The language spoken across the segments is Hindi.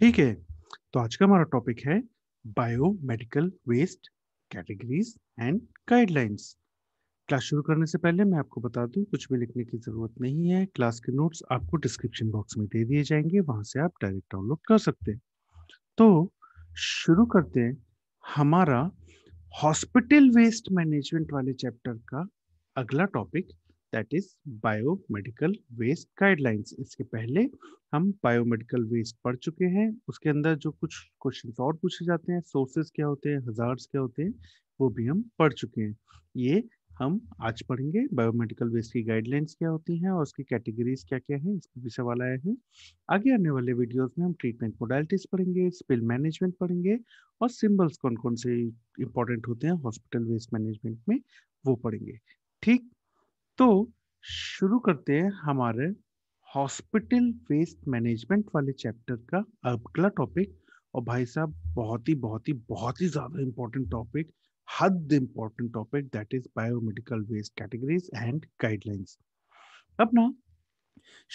ठीक है तो आज का हमारा टॉपिक है biomedical waste categories and guidelines class शुरू करने से पहले मैं आपको बता दूं कुछ भी लिखने की ज़रूरत नहीं है क्लास के नोट्स आपको डिस्क्रिप्शन बॉक्स में दे दिए जाएंगे वहां से आप डायरेक्ट डाउनलोड कर सकते हैं तो शुरू करते हैं हमारा हॉस्पिटल वेस्ट मैनेजमेंट वाले चैप्टर का अगला topic that is biomedical waste guidelines इसके पहले हम बायोमेडिकल वेस्ट पढ़ चुके हैं उसके अंदर जो कुछ क्वेश्चन और पूछे जाते हैं सोर्सेज क्या होते हैं हजार्स क्या होते हैं वो भी हम पढ़ चुके हैं ये हम आज पढ़ेंगे बायोमेडिकल वेस्ट की गाइडलाइंस क्या होती हैं और उसकी कैटेगरीज क्या क्या हैं इस पर भी सवाल आया है आगे आने वाले वीडियोस में हम ट्रीटमेंट मोडालिटीज पढ़ेंगे स्पिल मैनेजमेंट पढ़ेंगे और सिंबल्स कौन कौन से इंपॉर्टेंट होते हैं हॉस्पिटल वेस्ट मैनेजमेंट में वो पढ़ेंगे ठीक तो शुरू करते हैं हमारे हॉस्पिटल वेस्ट मैनेजमेंट वाले चैप्टर का अगला टॉपिक और भाई साहब बहुत ही बहुत ही बहुत ही ज़्यादा इम्पोर्टेंट टॉपिक हद important topic that is biomedical waste categories and guidelines अब ना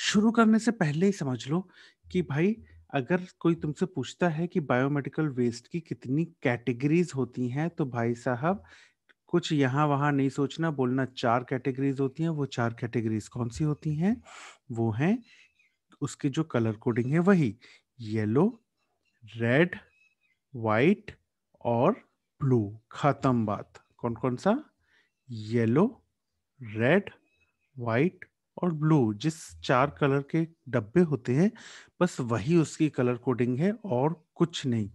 शुरू करने से पहले ही समझ लो कि भाई अगर कोई तुमसे पूछता है कि बायोमेडिकल वेस्ट की कितनी कैटेगरीज होती हैं तो भाई साहब कुछ यहाँ वहाँ नहीं सोचना बोलना चार कैटेगरीज होती हैं वो चार कैटेगरीज कौन सी होती हैं वो हैं उसकी जो कलर कोडिंग है वही येलो रेड वाइट और ब्लू खत्म बात कौन कौन सा येलो रेड वाइट और ब्लू जिस चार कलर के डब्बे होते हैं बस वही उसकी कलर कोडिंग है और कुछ नहीं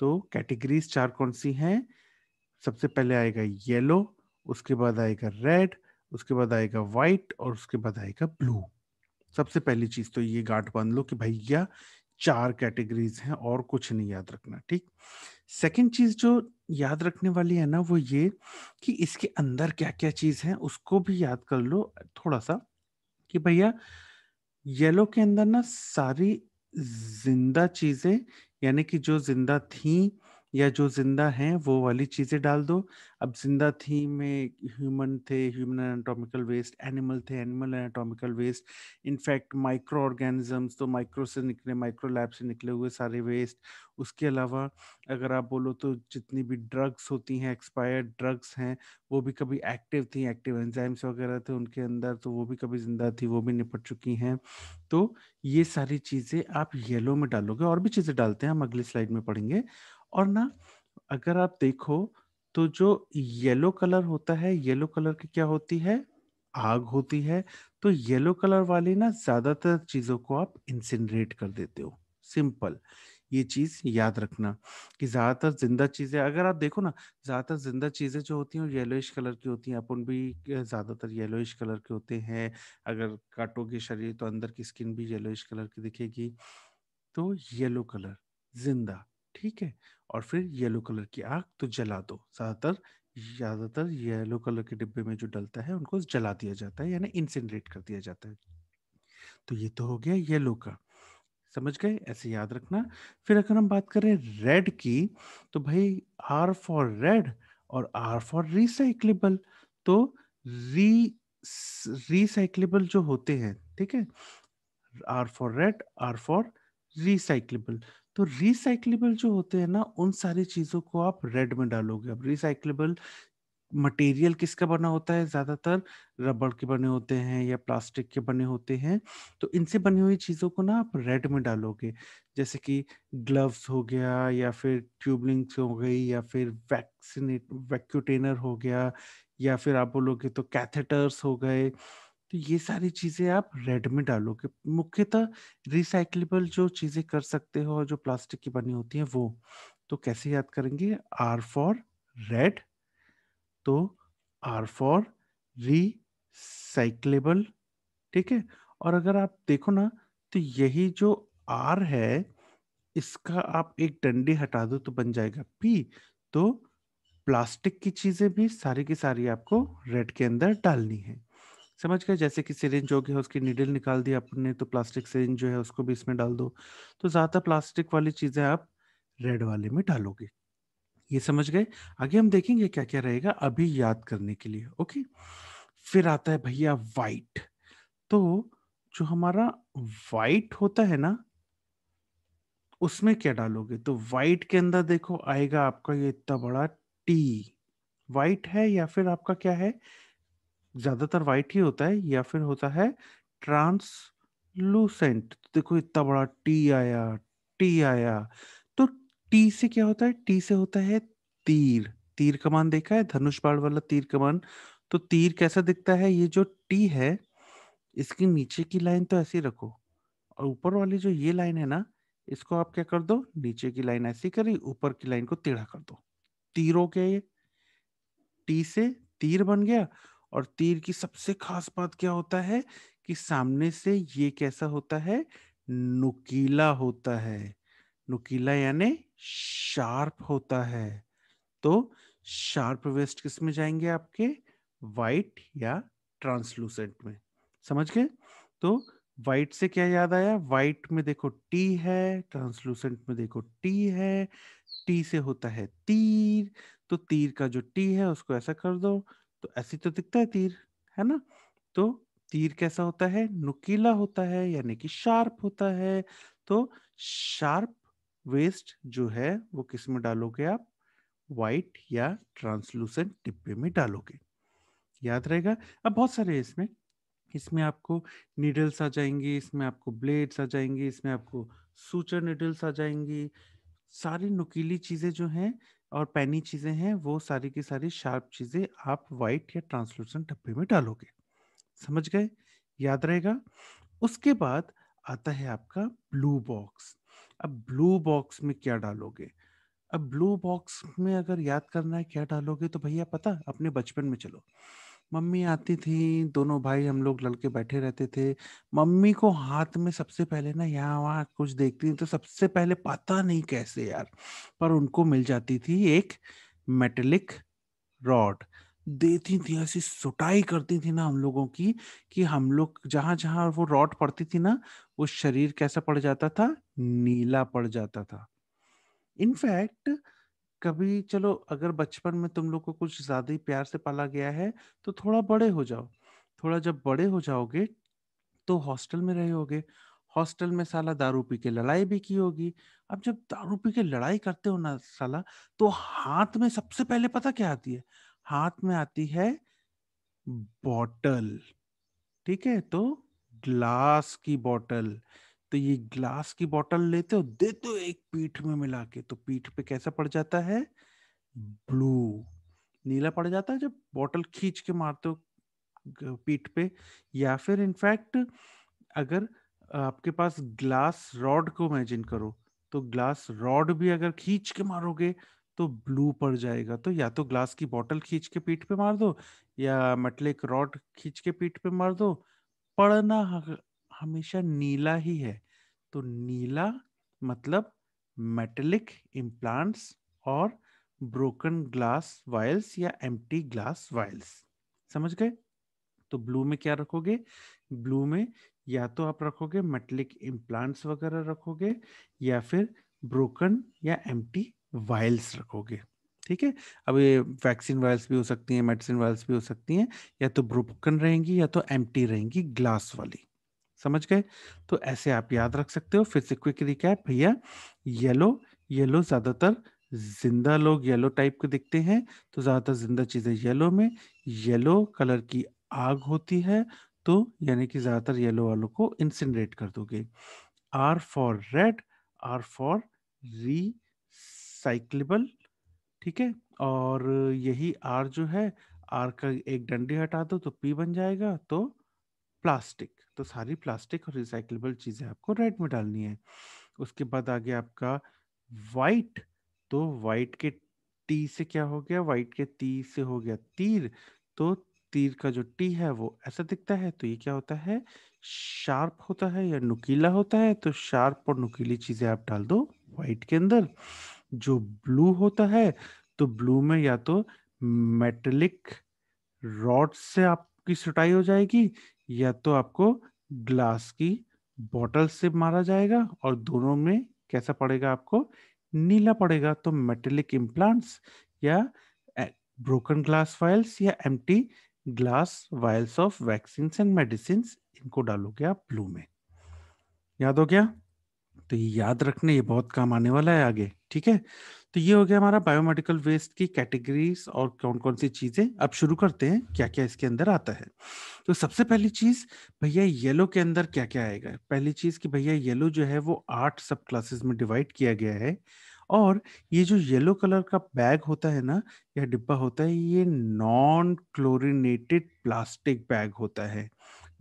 तो कैटेगरीज चार कौन सी हैं सबसे पहले आएगा येलो उसके बाद आएगा रेड उसके बाद आएगा व्हाइट और उसके बाद आएगा ब्लू सबसे पहली चीज तो ये गांठ बांध लो कि भैया चार कैटेगरीज हैं और कुछ नहीं याद रखना ठीक सेकंड चीज जो याद रखने वाली है ना वो ये कि इसके अंदर क्या क्या चीज है उसको भी याद कर लो थोड़ा सा कि भैया येलो के अंदर ना सारी जिंदा चीजें यानी कि जो जिंदा थी या जो जिंदा हैं वो वाली चीज़ें डाल दो अब जिंदा थी में ह्यूमन थे ह्यूमन एनाटॉमिकल वेस्ट एनिमल थे animal anatomical waste in fact microorganisms तो माइक्रो से निकले माइक्रो लैब से निकले हुए सारे वेस्ट उसके अलावा अगर आप बोलो तो जितनी भी ड्रग्स होती हैं एक्सपायर्ड ड्रग्स हैं वो भी कभी एक्टिव थी एक्टिव एंजाइम्स वगैरह थे उनके अंदर तो वो भी कभी जिंदा थी वो भी निपट चुकी हैं तो ये सारी चीज़ें आप येलो में डालोगे और भी चीज़ें डालते हैं हम अगली स्लाइड में पढ़ेंगे और ना अगर आप देखो तो जो येलो कलर होता है येलो कलर की क्या होती है आग होती है तो येलो कलर वाली ना ज्यादातर चीजों को आप इंसिनरेट कर देते हो सिंपल ये चीज याद रखना कि ज्यादातर जिंदा चीजें अगर आप देखो ना ज्यादातर जिंदा चीजें जो होती हैं येलोइश कलर की होती हैं अपन भी ज्यादातर येलोइश कलर के होते हैं अगर काटोगे शरीर तो अंदर की स्किन भी येलोइश कलर की दिखेगी तो येलो कलर जिंदा ठीक है और फिर येलो कलर की आग तो जला दो ज्यादातर ज्यादातर येलो कलर के डिब्बे में जो डलता है उनको जला दिया जाता है यानी इंसिनरेट कर दिया जाता है तो ये तो हो गया येलो का समझ गए ऐसे याद रखना फिर अगर हम बात करें रेड की तो भाई आर फॉर रेड और आर फॉर रिसाइक्लेबल तो री रिसाइक्लेबल जो होते हैं ठीक है R for red R for recyclable तो रिसाइक्लेबल जो होते हैं ना उन सारी चीजों को आप रेड में डालोगे अब रिसाइक्लेबल मटेरियल किसका बना होता है ज्यादातर रबड़ के बने होते हैं या प्लास्टिक के बने होते हैं तो इनसे बनी हुई चीजों को ना आप रेड में डालोगे जैसे कि ग्लव्स हो गया या फिर ट्यूबलिंग्स हो गई या फिर वैक्सीनेट वैक्यूटेनर हो गया या फिर आप बोलोगे तो कैथेटर्स हो गए तो ये सारी चीजें आप रेड में डालोगे मुख्यतः रिसाइकलेबल जो चीजें कर सकते हो और जो प्लास्टिक की बनी होती है वो तो कैसे याद करेंगे आर फॉर रेड तो आर फॉर रिसाइक्लेबल ठीक है और अगर आप देखो ना तो यही जो आर है इसका आप एक डंडी हटा दो तो बन जाएगा पी तो प्लास्टिक की चीजें भी सारी की सारी आपको रेड के अंदर डालनी है समझ गए जैसे कि सिरिंज हो गया उसकी नीडल निकाल दी आपने तो प्लास्टिक सिरिंज जो है उसको भी इसमें डाल दो तो ज़्यादा प्लास्टिक वाली चीज़ें आप रेड वाले में डालोगे ये समझ गए आगे हम देखेंगे क्या क्या रहेगा अभी याद करने के लिए ओके फिर आता है भैया वाइट तो जो हमारा वाइट होता है ना उसमें क्या डालोगे तो वाइट के अंदर देखो आएगा आपका ये इतना बड़ा टी वाइट है या फिर आपका क्या है ज्यादातर वाइट ही होता है या फिर होता है ट्रांसलूसेंट देखो इतना बड़ा टी आया टी आया तो टी से क्या होता है टी से होता है तीर तीर कमान देखा है धनुष बाण वाला तीर कमान तो तीर कैसा दिखता है ये जो टी है इसकी नीचे की लाइन तो ऐसी रखो और ऊपर वाली जो ये लाइन है ना इसको आप क्या कर दो नीचे की लाइन ऐसी करी ऊपर की लाइन को टेढ़ा कर दो तीर हो गया ये टी से तीर बन गया और तीर की सबसे खास बात क्या होता है कि सामने से ये कैसा होता है नुकीला होता है नुकीला यानी शार्प होता है तो शार्प वेस्ट किस में जाएंगे आपके वाइट या ट्रांसलूसेंट में समझ गए तो वाइट से क्या याद आया वाइट में देखो टी है ट्रांसलूसेंट में देखो टी है टी से होता है तीर तो तीर का जो टी है उसको ऐसा कर दो तो ऐसी तो दिखता है तीर है ना तो तीर कैसा होता है नुकीला होता है यानी कि शार्प होता है तो शार्प वेस्ट जो है वो किस में डालोगे आप व्हाइट या ट्रांसलूसेंट डिब्बे में डालोगे याद रहेगा अब बहुत सारे इसमें इसमें आपको नीडल्स आ जाएंगी इसमें आपको ब्लेड्स आ जाएंगी इसमें आपको सूचर नीडल्स आ जाएंगी सारी नुकीली चीजें जो हैं और पैनी चीज़ें हैं वो सारी की सारी शार्प चीज़ें आप वाइट या ट्रांसलूसेंट डब्बे में डालोगे समझ गए याद रहेगा उसके बाद आता है आपका ब्लू बॉक्स अब ब्लू बॉक्स में क्या डालोगे अब ब्लू बॉक्स में अगर याद करना है क्या डालोगे तो भैया पता अपने बचपन में चलो मम्मी आती थी दोनों भाई हम लोग लड़के बैठे रहते थे मम्मी को हाथ में सबसे पहले ना यहाँ वहाँ कुछ देखती तो सबसे पहले पता नहीं कैसे यार पर उनको मिल जाती थी एक मेटेलिक रॉड देती थी ऐसी सुटाई करती थी ना हम लोगों की कि हम लोग जहां जहां वो रॉड पड़ती थी ना वो शरीर कैसा पड़ जाता था नीला पड़ जाता था इनफैक्ट कभी चलो अगर बचपन में तुम लोग को कुछ ज्यादा ही प्यार से पाला गया है तो थोड़ा बड़े हो जाओ थोड़ा जब बड़े हो जाओगे तो हॉस्टल में रहे होगे हॉस्टल में साला दारू पी के लड़ाई भी की होगी अब जब दारू पी के लड़ाई करते हो ना साला तो हाथ में सबसे पहले पता क्या आती है हाथ में आती है बॉटल ठीक है तो ग्लास की बॉटल तो ये ग्लास की बॉटल लेते हो दे दो एक पीठ में मिला के तो पीठ पे कैसा पड़ जाता है ब्लू नीला पड़ जाता है जब बोतल खींच के मारते हो पीठ पे या फिर इनफैक्ट अगर आपके पास ग्लास रॉड को इमेजिन करो तो ग्लास रॉड भी अगर खींच के मारोगे तो ब्लू पड़ जाएगा तो या तो ग्लास की बॉटल खींच के पीठ पे मार दो या मटले रॉड खींच के पीठ पे मार दो पड़ना हमेशा नीला ही है तो नीला मतलब मेटेलिक इम्प्लांट्स और ब्रोकन ग्लास वायल्स या एम्प्टी ग्लास वायल्स समझ गए तो ब्लू में क्या रखोगे ब्लू में या तो आप रखोगे मेटलिक इम्प्लांट्स वगैरह रखोगे या फिर ब्रोकन या एम्प्टी वायल्स रखोगे ठीक है अब ये वैक्सीन वायल्स भी हो सकती हैं मेडिसिन वायल्स भी हो सकती हैं या तो ब्रोकन रहेंगी या तो एम्प्टी रहेंगी ग्लास वाली समझ गए तो ऐसे आप याद रख सकते हो फिर से क्विक रिकैप भैया येलो येलो ज्यादातर जिंदा लोग येलो टाइप के दिखते हैं तो ज्यादातर जिंदा चीजें येलो में येलो कलर की आग होती है तो यानी कि ज्यादातर येलो वालों को इंसिनरेट कर दोगे R for red R for recyclable ठीक है और यही आर जो है आर का एक डंडी हटा दो तो पी बन जाएगा तो प्लास्टिक तो सारी प्लास्टिक और रिसाइकलेबल चीज़ें आपको रेड में डालनी है उसके बाद आगे आपका वाइट तो वाइट के टी से क्या हो गया वाइट के टी से हो गया तीर तो तीर का जो टी है वो ऐसा दिखता है तो ये क्या होता है शार्प होता है या नुकीला होता है तो शार्प और नुकीली चीज़ें आप डाल दो वाइट के अंदर जो ब्लू होता है तो ब्लू में या तो मेटलिक रॉड से आपकी सुटाई हो जाएगी या तो आपको ग्लास की बॉटल से मारा जाएगा और दोनों में कैसा पड़ेगा आपको नीला पड़ेगा तो मेटेलिक इम्प्लांट्स या ब्रोकन ग्लास वायल्स या M glass vials of vaccine and medicine इनको डालोगे आप ब्लू में याद हो गया तो ये याद रखने ये बहुत काम आने वाला है आगे ठीक है तो ये हो गया हमारा बायोमेडिकल वेस्ट की कैटेगरीज और कौन कौन सी चीजें अब शुरू करते हैं क्या क्या इसके अंदर आता है तो सबसे पहली चीज भैया येलो के अंदर क्या क्या आएगा पहली चीज कि भैया येलो जो है वो आठ सब क्लासेस में डिवाइड किया गया है और ये जो येलो कलर का बैग होता है ना या डिब्बा होता है ये नॉन क्लोरिनेटेड प्लास्टिक बैग होता है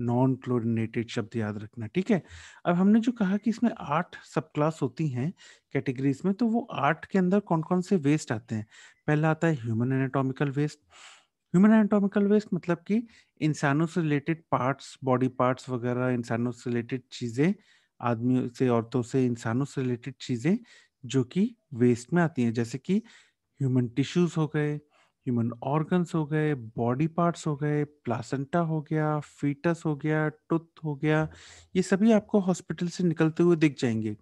नॉन क्लोरिनेटेड शब्द याद रखना ठीक है अब हमने जो कहा कि इसमें आठ सब क्लास होती हैं कैटेगरीज में तो वो आठ के अंदर कौन कौन से वेस्ट आते हैं पहला आता है human anatomical waste human anatomical waste मतलब कि इंसानों से रिलेटेड पार्ट्स बॉडी पार्ट्स वगैरह इंसानों से रिलेटेड चीज़ें आदमियों से औरतों से इंसानों से रिलेटेड चीज़ें जो कि वेस्ट में आती हैं जैसे कि ह्यूमन टिश्यूज हो गए ह्यूमन ऑर्गन्स हो गए बॉडी पार्ट्स हो गए प्लासेंटा हो गया फीटस हो गया टुथ हो गया ये सभी आपको हॉस्पिटल से निकलते हुए दिख जाएंगे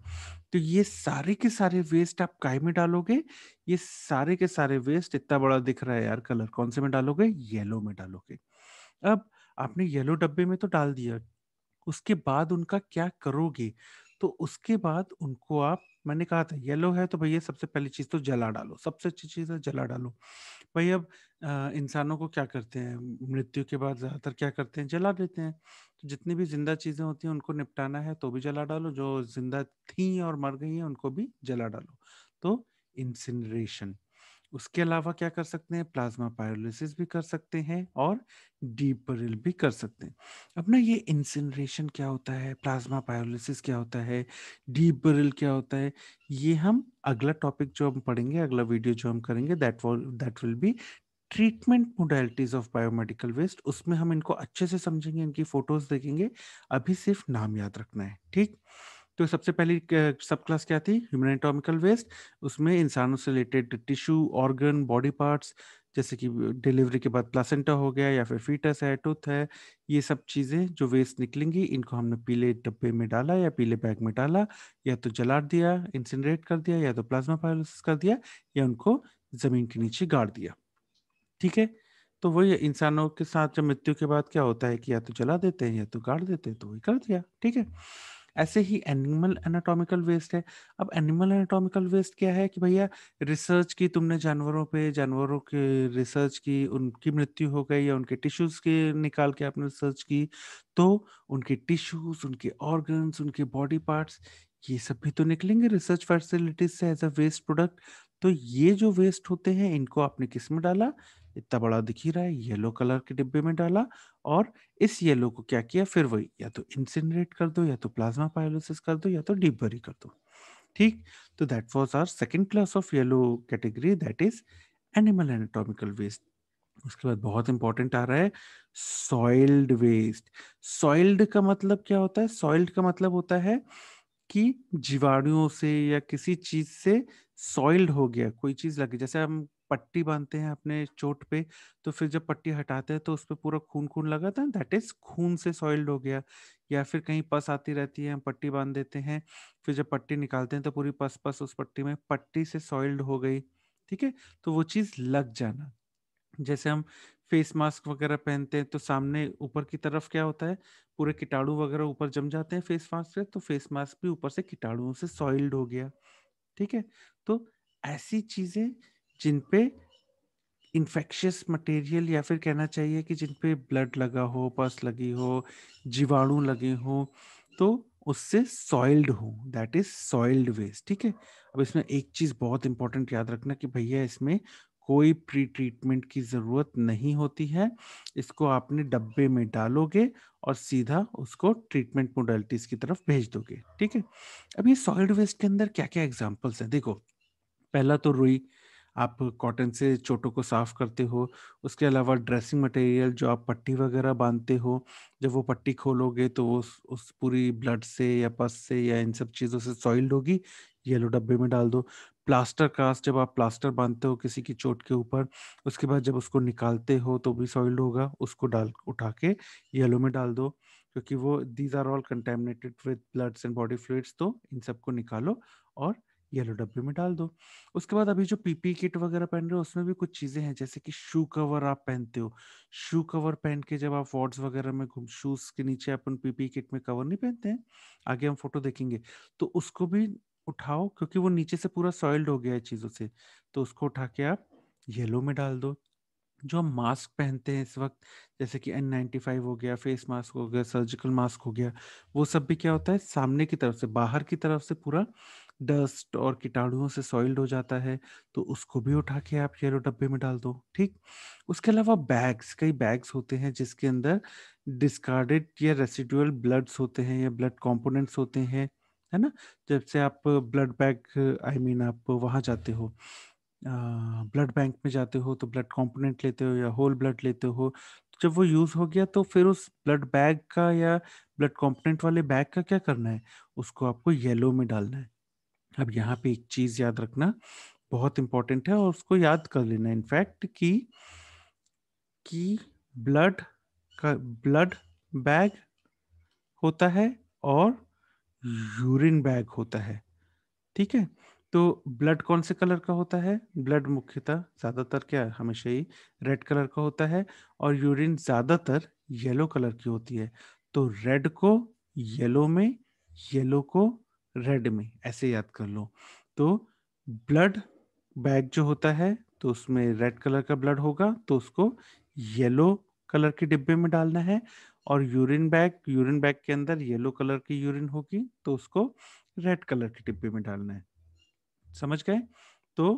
तो ये सारे के सारे वेस्ट आप काय में डालोगे ये सारे के सारे वेस्ट इतना बड़ा दिख रहा है यार कलर कौन से में डालोगे येलो में डालोगे अब आपने येलो डब्बे में तो डाल दिया उसके बाद उनका क्या करोगे तो उसके बाद उनको आप मैंने कहा था येलो है तो भैया सबसे पहली चीज़ तो जला डालो सबसे अच्छी चीज़ है जला डालो भाई अब इंसानों को क्या करते हैं मृत्यु के बाद ज़्यादातर क्या करते हैं जला देते हैं तो जितनी भी जिंदा चीज़ें होती हैं उनको निपटाना है तो भी जला डालो जो जिंदा थी और मर गई हैं उनको भी जला डालो तो इंसिनरेशन उसके अलावा क्या कर सकते हैं प्लाज्मा पायरोलिसिस भी कर सकते हैं और डीपरिल भी कर सकते हैं अपना ये इंसिनरेशन क्या होता है प्लाज्मा पायरोलिसिस क्या होता है डीपरिल क्या होता है ये हम अगला टॉपिक जो हम पढ़ेंगे अगला वीडियो जो हम करेंगे that that will be treatment modalities of biomedical waste उसमें हम इनको अच्छे से समझेंगे इनकी फोटोज देखेंगे अभी सिर्फ नाम याद रखना है ठीक तो सबसे पहली सब क्लास क्या थी ह्यूमन एटॉमिकल वेस्ट उसमें इंसानों से related tissue organ body parts जैसे कि डिलीवरी के बाद प्लासेंटा हो गया या फिर फीटस है टूथ है ये सब चीज़ें जो वेस्ट निकलेंगी इनको हमने पीले डब्बे में डाला या पीले बैग में डाला या तो जला दिया इंसिनरेट कर दिया या तो प्लाज्मा पायोलिस कर दिया या उनको ज़मीन के नीचे गाड़ दिया ठीक है तो वही इंसानों के साथ जब मृत्यु के बाद क्या होता है कि या तो जला देते हैं या तो गाड़ देते हैं तो वही कर दिया ठीक है ऐसे ही एनिमल एनाटॉमिकल वेस्ट है अब एनिमल एनाटॉमिकल वेस्ट क्या है कि भैया रिसर्च की तुमने जानवरों पे जानवरों के रिसर्च की उनकी मृत्यु हो गई या उनके टिश्यूज के निकाल के आपने रिसर्च की तो उनके टिश्यूज उनके ऑर्गन्स उनके बॉडी पार्ट्स ये सब भी तो निकलेंगे रिसर्च फैसिलिटीज से एज अ वेस्ट प्रोडक्ट तो ये जो वेस्ट होते हैं इनको आपने किस में डाला इतना बड़ा दिख ही रहा है येलो कलर के डिब्बे में डाला और इस येलो को क्या किया फिर वही या तो इंसिनरेट कर दो या तो प्लाज्मा पायलिसिस कर दो या तो डीप बरी कर दो ठीक तो that was our second class of yellow category that is animal anatomical waste उसके बाद बहुत इंपॉर्टेंट आ रहा है सॉइल्ड वेस्ट सॉइल्ड का मतलब क्या होता है सॉइल्ड का मतलब होता है कि जीवाणुओं से या किसी चीज से सॉइल्ड हो गया कोई चीज लगी जैसे हम पट्टी बांधते हैं अपने चोट पे तो फिर जब पट्टी हटाते हैं तो उस पर पूरा खून खून लगा था दैट इज खून से सॉइल्ड हो गया या फिर कहीं पस आती रहती है हम पट्टी बांध देते हैं फिर जब पट्टी निकालते हैं तो पूरी पस पस उस पट्टी में पट्टी से सॉइल्ड हो गई ठीक है तो वो चीज़ लग जाना जैसे हम फेस मास्क वगैरह पहनते हैं तो सामने ऊपर की तरफ क्या होता है पूरे कीटाणु वगैरह ऊपर जम जाते हैं फेस मास्क से तो फेस मास्क भी ऊपर से कीटाणुओं से सॉइल्ड हो गया ठीक है तो ऐसी चीज़ें जिन पे इन्फेक्शियस मटेरियल या फिर कहना चाहिए कि जिन पे ब्लड लगा हो पस लगी हो जीवाणु लगे हो तो उससे सॉइल्ड हो दैट इज सॉइल्ड वेस्ट ठीक है अब इसमें एक चीज़ बहुत इंपॉर्टेंट याद रखना कि भैया इसमें कोई प्री ट्रीटमेंट की ज़रूरत नहीं होती है इसको आपने डब्बे में डालोगे और सीधा उसको ट्रीटमेंट मोडलिटीज़ की तरफ भेज दोगे ठीक है अब ये सॉइल्ड वेस्ट के अंदर क्या क्या एग्जाम्पल्स है देखो पहला तो रुई आप कॉटन से चोटों को साफ करते हो उसके अलावा ड्रेसिंग मटेरियल जो आप पट्टी वगैरह बांधते हो जब वो पट्टी खोलोगे तो वो उस, उस पूरी ब्लड से या पस से या इन सब चीज़ों से सॉइल्ड होगी येलो डब्बे में डाल दो प्लास्टर कास्ट जब आप प्लास्टर बांधते हो किसी की चोट के ऊपर उसके बाद जब उसको निकालते हो तो भी सॉइल्ड होगा उसको डाल उठा के येलो में डाल दो क्योंकि वो these are all contaminated with bloods and body fluids तो इन सबको निकालो और येलो डब्बे में डाल दो उसके बाद अभी जो पीपी किट वगैरह पहन रहे हो उसमें भी कुछ चीजें हैं जैसे कि शू कवर आप पहनते हो शू कवर पहन के जब आप वार्ड्स वगैरह में घूम शूज के नीचे अपन पीपी किट में कवर नहीं पहनते हैं आगे हम फोटो देखेंगे तो उसको भी उठाओ क्योंकि वो नीचे से पूरा सॉइल्ड हो गया है चीजों से तो उसको उठा के आप येलो में डाल दो जो हम मास्क पहनते हैं इस वक्त जैसे कि एन नाइन्टी फाइव हो गया फेस मास्क हो गया सर्जिकल मास्क हो गया वो सब भी क्या होता है सामने की तरफ से बाहर की तरफ से पूरा डस्ट और कीटाणुओं से सॉइल्ड हो जाता है तो उसको भी उठा के आप येलो डब्बे में डाल दो ठीक उसके अलावा बैग्स कई बैग्स होते हैं जिसके अंदर डिस्कार्डेड या रेसिडुअल ब्लड्स होते हैं या ब्लड कॉम्पोनेंट्स होते हैं है ना जब से आप ब्लड बैग आई मीन आप वहाँ जाते हो ब्लड बैंक में जाते हो तो ब्लड कॉम्पोनेंट लेते हो या होल ब्लड लेते हो जब वो यूज़ हो गया तो फिर उस ब्लड बैग का या ब्लड कॉम्पोनेंट वाले बैग का क्या करना है उसको आपको येलो में डालना है अब यहाँ पे एक चीज याद रखना बहुत इंपॉर्टेंट है और उसको याद कर लेना इनफैक्ट कि कि ब्लड का ब्लड बैग होता है और यूरिन बैग होता है ठीक है तो ब्लड कौन से कलर का होता है ब्लड मुख्यतः ज़्यादातर क्या हमेशा ही रेड कलर का होता है और यूरिन ज़्यादातर येलो कलर की होती है तो रेड को येलो में येलो को रेड में ऐसे याद कर लो तो ब्लड बैग जो होता है तो उसमें रेड कलर का ब्लड होगा तो उसको येलो कलर के डिब्बे में डालना है और यूरिन बैग यूरिन बैग के अंदर येलो कलर की यूरिन होगी तो उसको रेड कलर के डिब्बे में डालना है समझ गए तो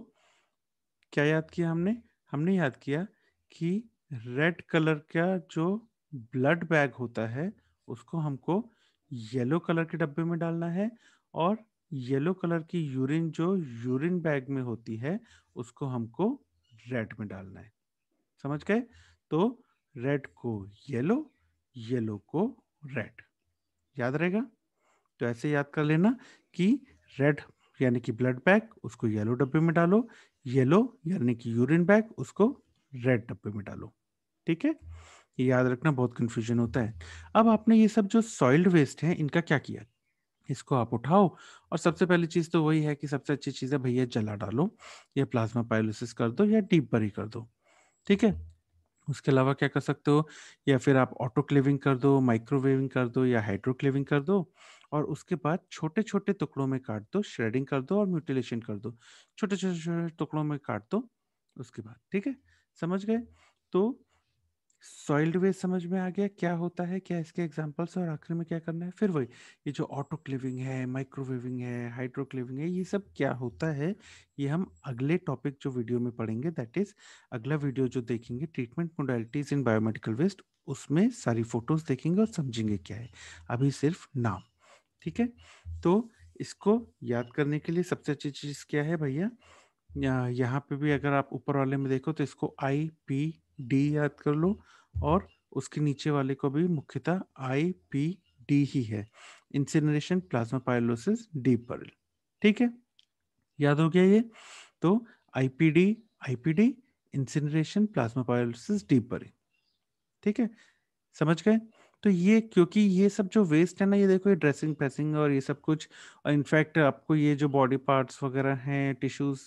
क्या याद किया हमने हमने याद किया कि रेड कलर का जो ब्लड बैग होता है उसको हमको येलो कलर के डब्बे में डालना है और येलो कलर की यूरिन जो यूरिन बैग में होती है उसको हमको रेड में डालना है समझ गए तो रेड को येलो येलो को रेड याद रहेगा तो ऐसे याद कर लेना कि रेड यानी कि ब्लड बैग उसको येलो डब्बे में डालो येलो यानी कि यूरिन बैग उसको रेड डब्बे में डालो ठीक है ये याद रखना बहुत कंफ्यूजन होता है अब आपने ये सब जो सॉइल्ड वेस्ट है इनका क्या किया इसको आप उठाओ और सबसे पहली चीज़ तो वही है कि सबसे अच्छी चीज़ है भैया जला डालो या प्लाज्मा पायलोसिस कर दो या डीप बरी कर दो ठीक है उसके अलावा क्या कर सकते हो या फिर आप ऑटोक्लेविंग कर दो माइक्रोवेविंग कर दो या हाइड्रोक्लेविंग कर दो और उसके बाद छोटे छोटे टुकड़ों में काट दो श्रेडिंग कर दो और म्यूटिलेशन कर दो छोटे छोटे छोटे टुकड़ों में काट दो उसके बाद ठीक है समझ गए तो सॉइल्ड वेस्ट समझ में आ गया क्या होता है क्या इसके एग्जाम्पल्स और आखिर में क्या करना है फिर वही ये जो क्लिविंग है माइक्रोवेविंग है क्लिविंग है ये सब क्या होता है ये हम अगले टॉपिक जो वीडियो में पढ़ेंगे दैट इज अगला वीडियो जो देखेंगे treatment modalities in biomedical waste उसमें सारी फोटोज देखेंगे और समझेंगे क्या है अभी सिर्फ नाम ठीक है तो इसको याद करने के लिए सबसे अच्छी चीज़ क्या है भैया यहाँ पे भी अगर आप ऊपर वाले में देखो तो इसको आई पी डी याद कर लो और उसके नीचे वाले को भी मुख्यतः आई पी डी ही है incineration plasma pyrolysis deep burial ठीक है याद हो गया ये तो I P D I P D incineration plasma pyrolysis deep burial ठीक है समझ गए तो ये क्योंकि ये सब जो वेस्ट है ना ये देखो ये ड्रेसिंग पैसिंग और ये सब कुछ इनफैक्ट आपको ये जो बॉडी पार्ट्स वगैरह हैं टिश्यूज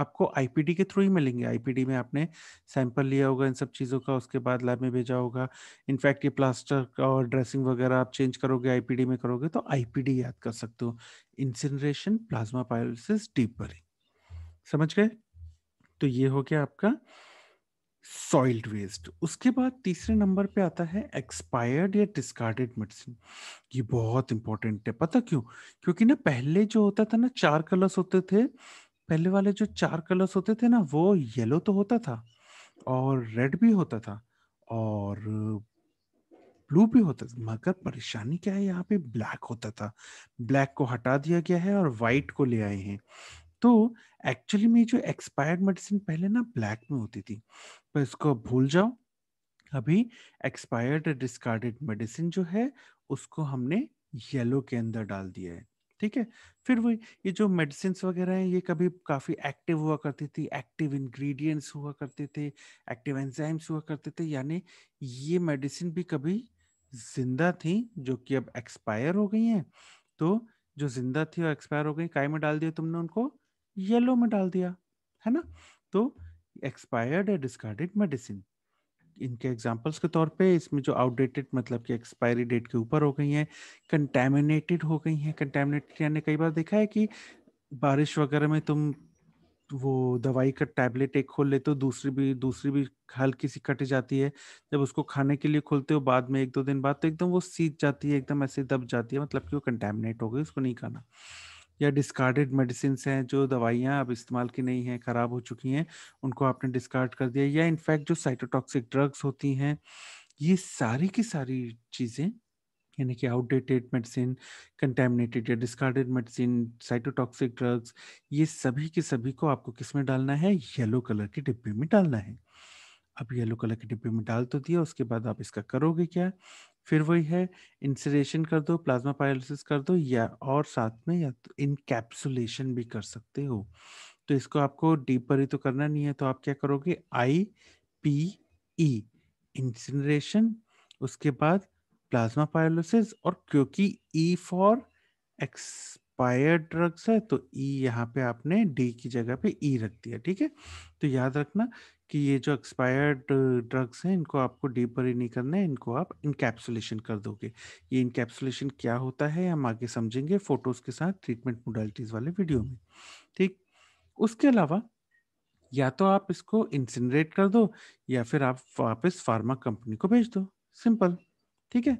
आपको आईपीडी के थ्रू ही मिलेंगे आईपीडी में आपने सैंपल लिया होगा इन सब चीज़ों का उसके बाद लैब में भेजा होगा इनफैक्ट ये प्लास्टर और ड्रेसिंग वगैरह आप चेंज करोगे आईपीडी में करोगे तो आईपीडी याद कर सकते हो incineration plasma pyrolysis deep burial समझ गए तो ये हो गया आपका सॉइल्ड वेस्ट उसके बाद तीसरे नंबर पे आता है एक्सपायर्ड या डिस्कार्डेड मेडिसिन ये बहुत इंपॉर्टेंट है पता क्यों क्योंकि ना पहले जो होता था ना चार कलर्स होते थे पहले वाले जो चार कलर्स होते थे ना वो येलो तो होता था और रेड भी होता था और ब्लू भी होता था मगर परेशानी क्या है यहाँ पे ब्लैक होता था ब्लैक को हटा दिया गया है और वाइट को ले आए हैं तो एक्चुअली में जो एक्सपायर्ड मेडिसिन पहले ना ब्लैक में होती थी पर तो इसको भूल जाओ अभी एक्सपायर्ड डिस्कार्डेड मेडिसिन जो है उसको हमने येलो के अंदर डाल दिया है ठीक है फिर वही ये जो मेडिसिन वगैरह है ये कभी काफ़ी एक्टिव हुआ करती थी एक्टिव इंग्रेडिएंट्स हुआ करते थे एक्टिव एंजाइम्स हुआ करते थे यानी ये मेडिसिन भी कभी जिंदा थी जो कि अब एक्सपायर हो गई हैं तो जो जिंदा थी और एक्सपायर हो गई काय में डाल दिया तुमने उनको येलो में डाल दिया है ना तो एक्सपायर्ड या डिस्कार्डेड मेडिसिन इनके एग्जाम्पल्स के तौर पे इसमें जो आउटडेटेड मतलब कि एक्सपायरी डेट के ऊपर हो गई हैं कंटेमिनेटेड हो गई हैं कंटेमिनेटेड यानी कई बार देखा है कि बारिश वगैरह में तुम वो दवाई का टैबलेट एक खोल लेते हो दूसरी भी दूसरी भी हल्की सी कट जाती है जब उसको खाने के लिए खोलते हो बाद में एक दो दिन बाद तो एकदम वो सीत जाती है एकदम ऐसे दब जाती है मतलब कि वो कंटेमिनेट हो गई उसको नहीं खाना या डिस्कार्डेड मेडिसिन हैं जो दवाइयाँ अब इस्तेमाल की नहीं हैं ख़राब हो चुकी हैं उनको आपने डिस्कार्ड कर दिया या इनफैक्ट जो साइटोटॉक्सिक ड्रग्स होती हैं ये सारी की सारी चीज़ें यानी कि आउटडेटेड मेडिसिन कंटेमिनेटेड या डिस्कार्डेड मेडिसिन साइटोटॉक्सिक ड्रग्स ये सभी के सभी को आपको किस में डालना है येलो कलर के डिब्बे में डालना है अब येलो कलर के डिब्बे में डाल तो दिया उसके बाद आप इसका करोगे क्या फिर वही है इंसरेशन कर दो प्लाज्मा पायलिसिस कर दो या और साथ में या तो इनकैप्सुलेशन भी कर सकते हो तो इसको आपको डीपर ही तो करना नहीं है तो आप क्या करोगे आई पी ई इंसिनरेशन उसके बाद प्लाज्मा पायोलोसिस और क्योंकि ई फॉर एक्सपायर्ड ड्रग्स है तो ई e यहाँ पे आपने डी की जगह पे ई e रख दिया ठीक है तो याद रखना कि ये जो एक्सपायर्ड ड्रग्स हैं इनको आपको डीपर ही नहीं करना है इनको आप इनकैप्सुलेशन कर दोगे ये इनकैप्सुलेशन क्या होता है हम आगे समझेंगे फोटोज के साथ ट्रीटमेंट मोडालिटीज वाले वीडियो में ठीक उसके अलावा या तो आप इसको इंसिनरेट कर दो या फिर आप वापस फार्मा कंपनी को भेज दो सिंपल ठीक है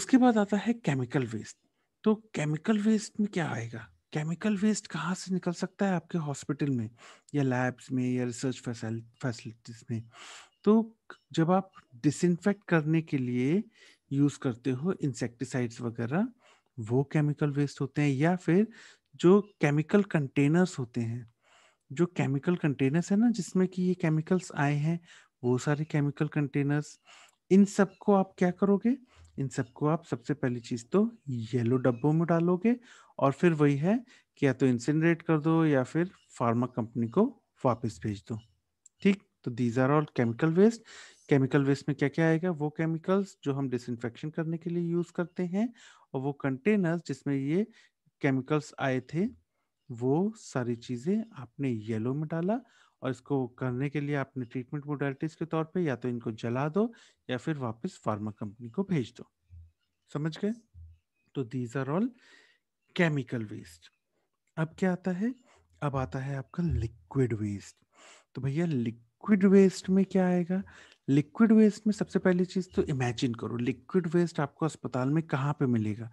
उसके बाद आता है केमिकल वेस्ट तो केमिकल वेस्ट में क्या आएगा केमिकल वेस्ट कहाँ से निकल सकता है आपके हॉस्पिटल में या लैब्स में या रिसर्च फैसिलिटीज में तो जब आप डिसइनफेक्ट करने के लिए यूज़ करते हो इंसेक्टिसाइड्स वगैरह वो केमिकल वेस्ट होते हैं या फिर जो केमिकल कंटेनर्स होते हैं जो केमिकल कंटेनर्स है ना जिसमें कि ये केमिकल्स आए हैं वो सारे केमिकल कंटेनर्स इन सब को आप क्या करोगे इन सबको आप सबसे पहली चीज तो येलो डब्बों में डालोगे और फिर वही है कि या तो इंसिनरेट कर दो या फिर फार्मा कंपनी को वापस भेज दो ठीक तो these are all chemical waste chemical waste में क्या क्या आएगा वो केमिकल्स जो हम डिसइंफेक्शन करने के लिए यूज करते हैं और वो कंटेनर्स जिसमें ये केमिकल्स आए थे वो सारी चीजें आपने येलो में डाला और इसको करने के लिए आपने ट्रीटमेंट मोडलिटीज के तौर पे या तो इनको जला दो या फिर वापस फार्मा कंपनी को भेज दो समझ गए तो these are all chemical waste अब क्या आता है अब आता है आपका लिक्विड वेस्ट तो भैया लिक्विड वेस्ट में क्या आएगा लिक्विड वेस्ट में सबसे पहली चीज तो इमेजिन करो लिक्विड वेस्ट आपको अस्पताल में कहाँ पे मिलेगा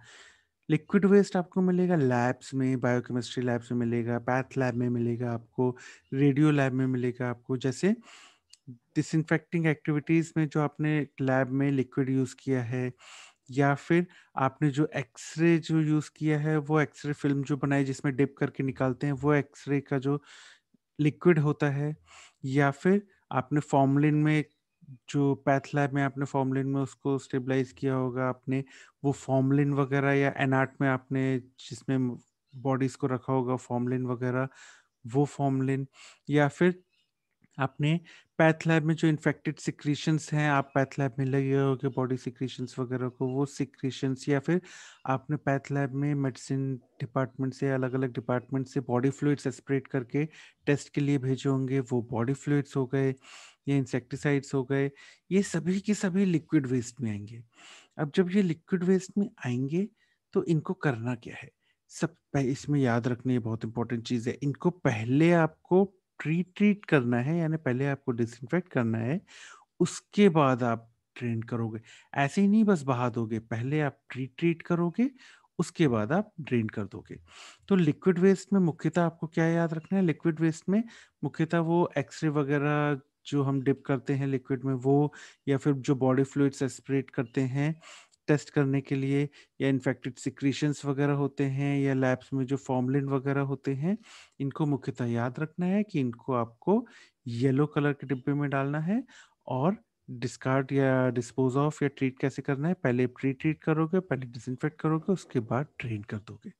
लिक्विड वेस्ट आपको मिलेगा लैब्स में बायोकेमिस्ट्री लैब्स में मिलेगा पैथ लैब में मिलेगा आपको रेडियो लैब में मिलेगा आपको जैसे डिसइनफेक्टिंग एक्टिविटीज़ में जो आपने लैब में लिक्विड यूज़ किया है या फिर आपने जो एक्सरे जो यूज़ किया है वो एक्सरे फिल्म जो बनाई जिसमें डिप करके निकालते हैं वो एक्सरे का जो लिक्विड होता है या फिर आपने फॉर्मलिन में जो पैथलैब में आपने फॉर्मलिन में उसको स्टेबलाइज किया होगा आपने वो फॉर्मलिन वगैरह या एनाट में आपने जिसमें बॉडीज को रखा होगा फॉर्मलिन वगैरह वो फॉर्मलिन या फिर आपने पैथलैब में जो इन्फेक्टेड सिक्रीशंस हैं आप पैथलैब में लगे गए बॉडी सिक्रीशंस वगैरह को वो सिक्रीशंस या फिर आपने पैथलैब में मेडिसिन डिपार्टमेंट से अलग अलग डिपार्टमेंट से बॉडी फ्लूड्स एस्परेट करके टेस्ट के लिए भेजे होंगे वो बॉडी फ्लूड्स हो गए या इंसेक्टिसाइड्स हो गए ये सभी के सभी लिक्विड वेस्ट में आएंगे अब जब ये लिक्विड वेस्ट में आएंगे तो इनको करना क्या है सब इसमें याद रखना ये बहुत इंपॉर्टेंट चीज़ है इनको पहले आपको प्री ट्रीट करना है यानी पहले आपको डिसइनफेक्ट करना है उसके बाद आप ट्रेन करोगे ऐसे ही नहीं बस बहा दोगे पहले आप ट्री ट्रीट करोगे उसके बाद आप ड्रेन कर दोगे तो लिक्विड वेस्ट में मुख्यतः आपको क्या याद रखना है लिक्विड वेस्ट में मुख्यतः वो एक्सरे वगैरह जो हम डिप करते हैं लिक्विड में वो या फिर जो बॉडी फ्लूड्स एस्पिरेट करते हैं टेस्ट करने के लिए या इन्फेक्टेड सिक्रीशंस वगैरह होते हैं या लैब्स में जो फॉर्मलिन वगैरह होते हैं इनको मुख्यतः याद रखना है कि इनको आपको येलो कलर के डिब्बे में डालना है और डिस्कार्ड या डिस्पोज ऑफ या ट्रीट कैसे करना है पहले प्री ट्रीट करोगे पहले डिसइनफेक्ट करोगे उसके बाद ट्रेन कर दोगे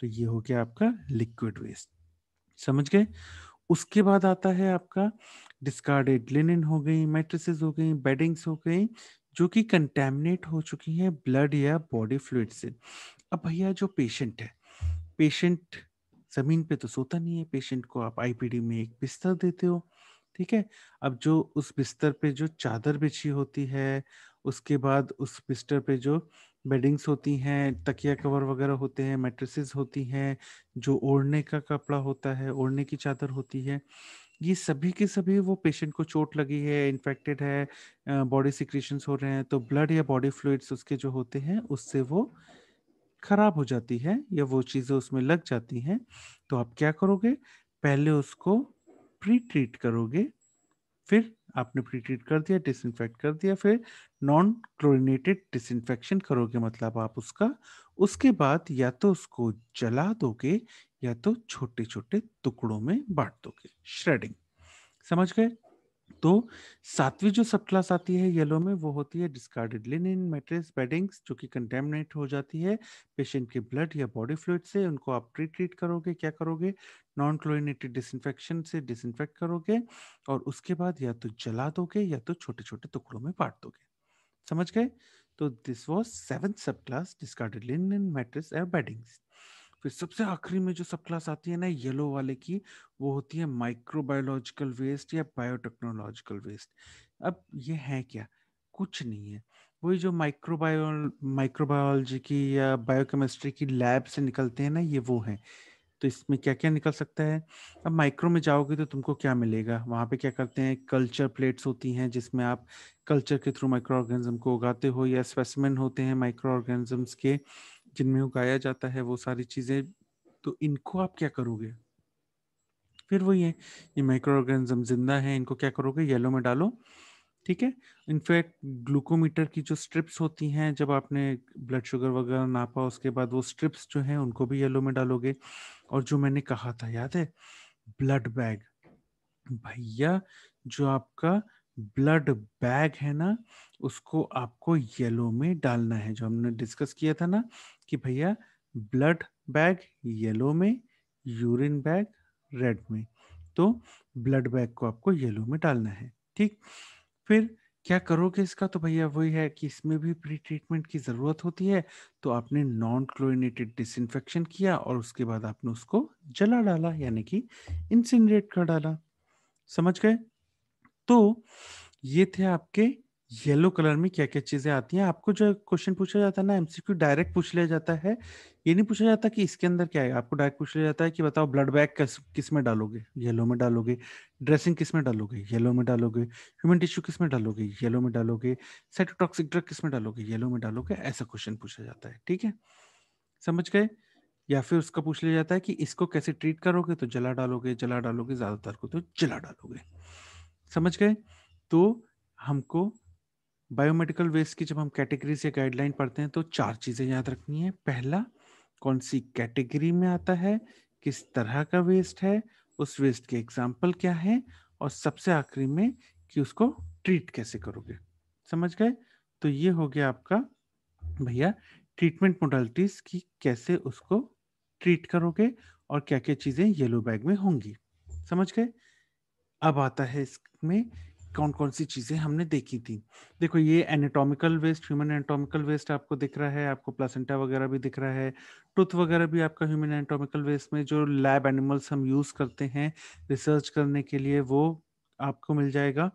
तो ये हो गया आपका लिक्विड वेस्ट समझ गए उसके बाद आता है आपका डिस्कार्डेड लिनन हो गई मेट्रिस हो गई बेडिंग्स हो गई जो कि कंटेमिनेट हो चुकी है ब्लड या बॉडी फ्लूड से अब भैया जो पेशेंट है पेशेंट ज़मीन पे तो सोता नहीं है पेशेंट को आप आईपीडी में एक बिस्तर देते हो ठीक है अब जो उस बिस्तर पे जो चादर बिछी होती है उसके बाद उस बिस्तर पे जो बेडिंग्स होती हैं तकिया कवर वगैरह होते हैं मैट्रेसेस होती हैं जो ओढ़ने का कपड़ा होता है ओढ़ने की चादर होती है ये सभी के सभी वो पेशेंट को चोट लगी है इन्फेक्टेड है बॉडी सिक्रेशन हो रहे हैं तो ब्लड या बॉडी फ्लूइड्स उसके जो होते हैं उससे वो खराब हो जाती है या वो चीज़ें उसमें लग जाती हैं तो आप क्या करोगे पहले उसको प्री ट्रीट करोगे फिर आपने प्री ट्रीट कर दिया डिस कर दिया फिर नॉन क्लोरिनेटेड इन्फेक्शन करोगे मतलब आप उसका उसके बाद या तो उसको जला दोगे या तो छोटे छोटे टुकड़ों में बांट दोगे श्रेडिंग समझ गए तो सातवीं जो सब क्लास आती है येलो में वो होती है डिस्कार्डेड लिनिन मेट्रेस बेडिंग्स जो कि कंटेमिनेट हो जाती है पेशेंट के ब्लड या बॉडी फ्लूड से उनको आप ट्रीट ट्रीट करोगे क्या करोगे नॉन क्लोरिनेटेड डिसइंफेक्शन से डिसइंफेक्ट करोगे और उसके बाद या तो जला दोगे या तो छोटे छोटे टुकड़ों में बांट दोगे समझ गए तो this was seven sub class discarded linen mattress and beddings फिर सबसे आखिरी में जो सब क्लास आती है ना येलो वाले की वो होती है माइक्रोबायोलॉजिकल वेस्ट या बायोटेक्नोलॉजिकल वेस्ट अब ये है क्या कुछ नहीं है वही जो माइक्रोबायो माइक्रोबायोलॉजी की या बायोकेमिस्ट्री की लैब से निकलते हैं ना ये वो है तो इसमें क्या क्या निकल सकता है अब माइक्रो में जाओगे तो तुमको क्या मिलेगा वहाँ पे क्या करते हैं कल्चर प्लेट्स होती हैं जिसमें आप कल्चर के थ्रू माइक्रो ऑर्गेनिज्म को उगाते हो या स्पेसिमेन होते हैं माइक्रो ऑर्गेनिजम्स के जिनमें उगाया जाता है वो सारी चीज़ें तो इनको आप क्या करोगे फिर वही है ये माइक्रो ऑर्गेनिज्म जिंदा है इनको क्या करोगे येलो में डालो ठीक है इनफैक्ट ग्लूकोमीटर की जो स्ट्रिप्स होती हैं जब आपने ब्लड शुगर वगैरह नापा उसके बाद वो स्ट्रिप्स जो हैं उनको भी येलो में डालोगे और जो मैंने कहा था याद है ब्लड बैग भैया जो आपका ब्लड बैग है ना उसको आपको येलो में डालना है जो हमने डिस्कस किया था ना कि भैया ब्लड बैग येलो में यूरिन बैग रेड में तो ब्लड बैग को आपको येलो में डालना है ठीक फिर क्या करोगे इसका तो भैया वही है कि इसमें भी प्री ट्रीटमेंट की ज़रूरत होती है तो आपने नॉन क्लोरिनेटेड डिसइंफेक्शन किया और उसके बाद आपने उसको जला डाला यानी कि इंसिनरेट कर डाला समझ गए तो ये थे आपके येलो कलर में क्या क्या चीजें आती हैं आपको जो क्वेश्चन पूछा जाता है ना एमसीक्यू डायरेक्ट पूछ लिया जाता है ये नहीं पूछा जाता कि इसके अंदर क्या है आपको डायरेक्ट पूछ लिया जाता है कि बताओ ब्लड बैग किस किस में डालोगे येलो में डालोगे ड्रेसिंग किस में डालोगे येलो में डालोगे ह्यूमन टिश्यू किस में डालोगे येलो में डालोगे साइटोटॉक्सिक ड्रग किस में डालोगे येलो में डालोगे ऐसा क्वेश्चन पूछा जाता है ठीक है समझ गए या फिर उसका पूछ लिया जाता है कि इसको कैसे ट्रीट करोगे तो जला डालोगे जला डालोगे ज्यादातर को तो जला डालोगे समझ गए तो हमको बायोमेडिकल वेस्ट की जब हम कैटेगरी से गाइडलाइन पढ़ते हैं तो चार चीज़ें याद रखनी है पहला कौन सी कैटेगरी में आता है किस तरह का वेस्ट है उस वेस्ट के एग्जाम्पल क्या है और सबसे आखिरी में कि उसको ट्रीट कैसे करोगे समझ गए तो ये हो गया आपका भैया ट्रीटमेंट मोडलिटीज की कैसे उसको ट्रीट करोगे और क्या क्या चीज़ें येलो बैग में होंगी समझ गए अब आता है इसमें कौन कौन सी चीजें हमने देखी थी देखो ये anatomical waste human anatomical waste आपको दिख रहा है आपको प्लासेंटा वगैरह भी दिख रहा है टूथ वगैरह भी आपका ह्यूमन एनाटॉमिकल वेस्ट में जो लैब एनिमल्स हम यूज करते हैं रिसर्च करने के लिए वो आपको मिल जाएगा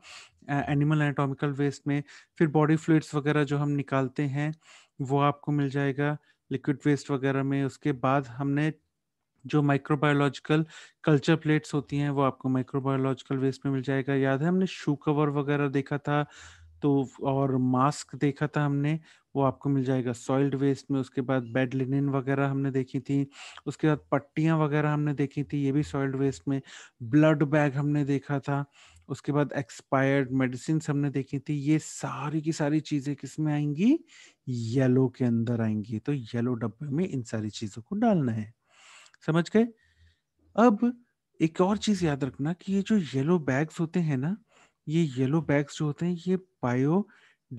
एनिमल एनाटॉमिकल वेस्ट में फिर बॉडी फ्लूड्स वगैरह जो हम निकालते हैं वो आपको मिल जाएगा लिक्विड वेस्ट वगैरह में उसके बाद हमने जो माइक्रोबायोलॉजिकल कल्चर प्लेट्स होती हैं वो आपको माइक्रोबायोलॉजिकल वेस्ट में मिल जाएगा याद है हमने शू कवर वगैरह देखा था तो और मास्क देखा था हमने वो आपको मिल जाएगा सॉइल्ड वेस्ट में उसके बाद बेड लिनन वगैरह हमने देखी थी उसके बाद पट्टियाँ वगैरह हमने देखी थी ये भी सॉइल्ड वेस्ट में ब्लड बैग हमने देखा था उसके बाद एक्सपायर्ड मेडिसिन हमने देखी थी ये सारी की सारी चीज़ें किस में आएंगी येलो के अंदर आएंगी तो येलो डब्बे में इन सारी चीज़ों को डालना है समझ गए अब एक और चीज याद रखना कि ये जो येलो बैग्स होते हैं ना ये येलो बैग्स जो होते हैं ये बायो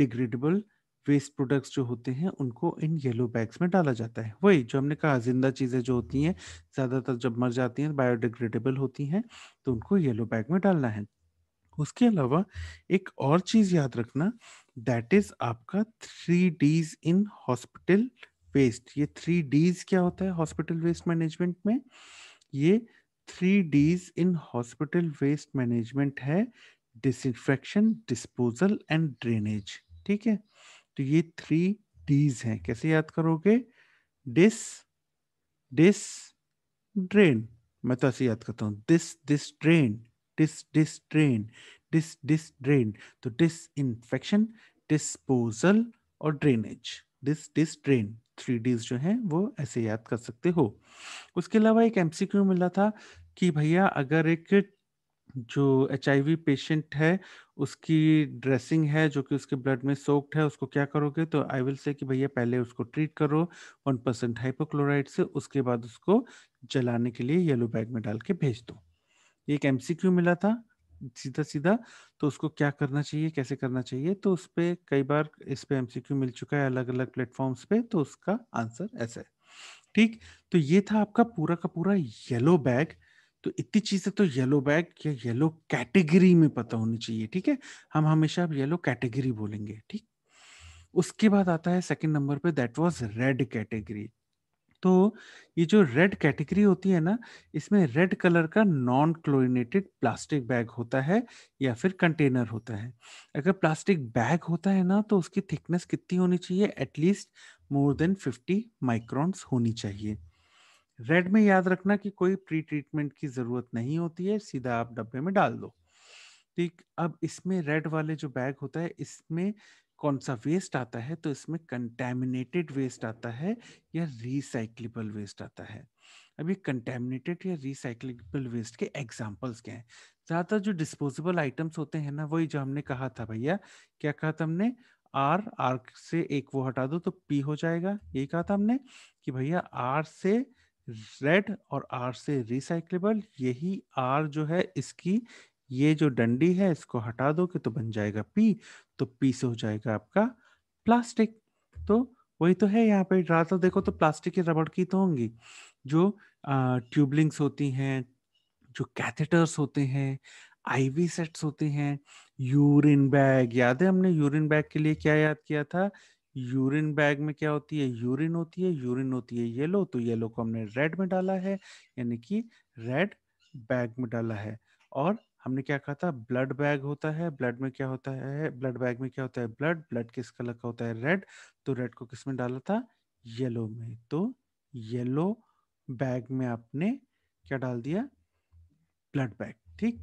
डिग्रेडेबल वेस्ट प्रोडक्ट्स जो होते हैं उनको इन येलो बैग्स में डाला जाता है वही जो हमने कहा जिंदा चीज़ें जो होती हैं ज़्यादातर जब मर जाती हैं बायोडिग्रेडेबल होती हैं तो उनको येलो बैग में डालना है उसके अलावा एक और चीज़ याद रखना दैट इज़ आपका three Ds in hospital waste ये थ्री डीज क्या होता है हॉस्पिटल वेस्ट मैनेजमेंट में ये three Ds in hospital waste management है डिसइंफेक्शन डिस्पोजल एंड ड्रेनेज ठीक है तो ये थ्री डीज हैं कैसे याद करोगे डिस डिस ड्रेन मैं तो ऐसे याद करता हूँ dis dis drain dis dis drain dis dis drain तो डिस इन्फेक्शन डिस्पोजल और drainage dis dis drain three Ds जो हैं वो ऐसे याद कर सकते हो उसके अलावा एक एम मिला था कि भैया अगर एक जो एच पेशेंट है उसकी ड्रेसिंग है जो कि उसके ब्लड में सोक्ड है उसको क्या करोगे तो आई विल से कि भैया पहले उसको ट्रीट करो वन परसेंट हाइपोक्लोराइड से उसके बाद उसको जलाने के लिए येलो बैग में डाल के भेज दो एक एम मिला था सीधा सीधा तो उसको क्या करना चाहिए कैसे करना चाहिए तो उस पर कई बार इस पे एमसीक्यू मिल चुका है अलग अलग प्लेटफॉर्म्स पे तो उसका आंसर ऐसा है ठीक तो ये था आपका पूरा का पूरा येलो बैग तो इतनी चीजें तो येलो बैग या येलो कैटेगरी में पता होनी चाहिए ठीक है हम हमेशा अब येलो कैटेगरी बोलेंगे ठीक उसके बाद आता है सेकंड नंबर पे दैट वाज रेड कैटेगरी तो ये जो रेड कैटेगरी होती है ना इसमें रेड कलर का नॉन क्लोरिनेटेड प्लास्टिक बैग होता है या फिर कंटेनर होता है अगर प्लास्टिक बैग होता है ना तो उसकी थिकनेस कितनी होनी चाहिए एटलीस्ट मोर देन 50 माइक्रॉन्स होनी चाहिए रेड में याद रखना कि कोई प्री ट्रीटमेंट की ज़रूरत नहीं होती है सीधा आप डब्बे में डाल दो ठीक अब इसमें रेड वाले जो बैग होता है इसमें कौन सा वेस्ट आता है तो इसमें कंटेमिनेटेड वेस्ट आता है या रिसाइक्लेबल वेस्ट आता है अभी कंटेमिनेटेड या रिसाइक्लेबल वेस्ट के एग्जाम्पल्स क्या हैं ज़्यादातर जो डिस्पोजेबल आइटम्स होते हैं ना वही जो हमने कहा था भैया क्या कहा था हमने आर आर से एक वो हटा दो तो पी हो जाएगा यही कहा था हमने कि भैया आर से रेड और आर से रिसाइक्लेबल यही आर जो है इसकी ये जो डंडी है इसको हटा दोगे तो बन जाएगा पी तो पी से हो जाएगा आपका प्लास्टिक तो वही तो है यहाँ पे रात देखो तो प्लास्टिक की रबड़ की तो होंगी जो ट्यूबलिंग्स होती हैं जो कैथेटर्स होते हैं आईवी सेट्स होते हैं यूरिन बैग याद है हमने यूरिन बैग के लिए क्या याद किया था यूरिन बैग में क्या होती है यूरिन होती है यूरिन होती है येलो तो येलो को हमने रेड में डाला है यानी कि रेड बैग में डाला है और हमने क्या कहा था ब्लड बैग होता है ब्लड में क्या होता है ब्लड बैग में क्या होता है ब्लड ब्लड किस कलर का होता है रेड तो रेड को किस में डाला था येलो में तो येलो बैग में आपने क्या डाल दिया ब्लड बैग ठीक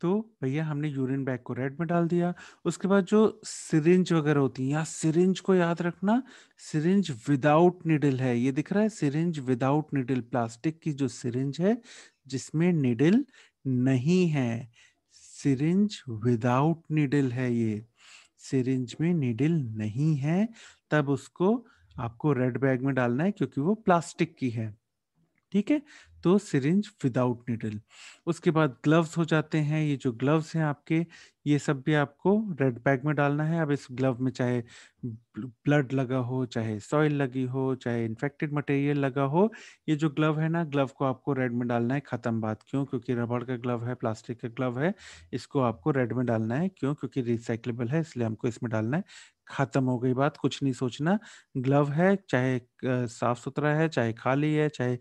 तो भैया हमने यूरिन बैग को रेड में डाल दिया उसके बाद जो सिरिंज वगैरह होती है यहाँ सिरिंज को याद रखना सिरिंज विदाउट निडल है ये दिख रहा है सिरिंज विदाउट निडल प्लास्टिक की जो सिरिंज है जिसमें निडल नहीं है सिरिंज विदाउट निडल है ये सिरिंज में निडल नहीं है तब उसको आपको रेड बैग में डालना है क्योंकि वो प्लास्टिक की है ठीक है तो सिरिंज विदाउट नीडल उसके बाद ग्लव्स हो जाते हैं ये जो ग्लव्स हैं आपके ये सब भी आपको रेड बैग में डालना है अब इस ग्लव में चाहे ब्लड लगा हो चाहे सॉइल लगी हो चाहे इन्फेक्टेड मटेरियल लगा हो ये जो ग्लव है ना ग्लव को आपको रेड में डालना है ख़त्म बात क्यों क्योंकि रबड़ का ग्लव है प्लास्टिक का ग्लव है इसको आपको रेड में डालना है क्यों क्योंकि रिसाइकलेबल है इसलिए हमको इसमें डालना है खत्म हो गई बात कुछ नहीं सोचना ग्लव है चाहे साफ सुथरा है चाहे खाली है चाहे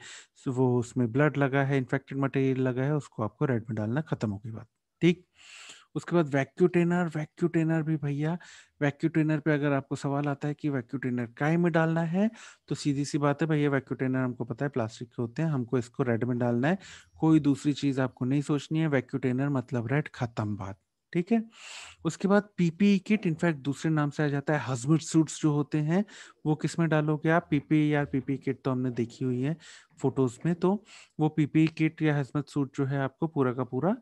वो उसमें ब्लड लगा है इन्फेक्टेड मटेरियल लगा है उसको आपको रेड में डालना खत्म हो गई बात ठीक उसके बाद वैक्यू ट्रेनर वैक्यू ट्रेनर भी भैया वैक्यू ट्रेनर पे अगर आपको सवाल आता है कि वैक्यू ट्रेनर काय में डालना है तो सीधी सी बात है भैया वैक्यू ट्रेनर हमको पता है प्लास्टिक के होते हैं हमको इसको रेड में डालना है कोई दूसरी चीज़ आपको नहीं सोचनी है वैक्यू ट्रेनर मतलब रेड खत्म बात ठीक है उसके बाद पीपीई किट इनफैक्ट दूसरे नाम से आ जाता है हजमेट सूट्स जो होते हैं वो किस में डालोगे आप पीपीई या पीपीई किट तो हमने देखी हुई है फोटोज में तो वो पीपीई किट या हजमेट सूट जो है आपको पूरा का पूरा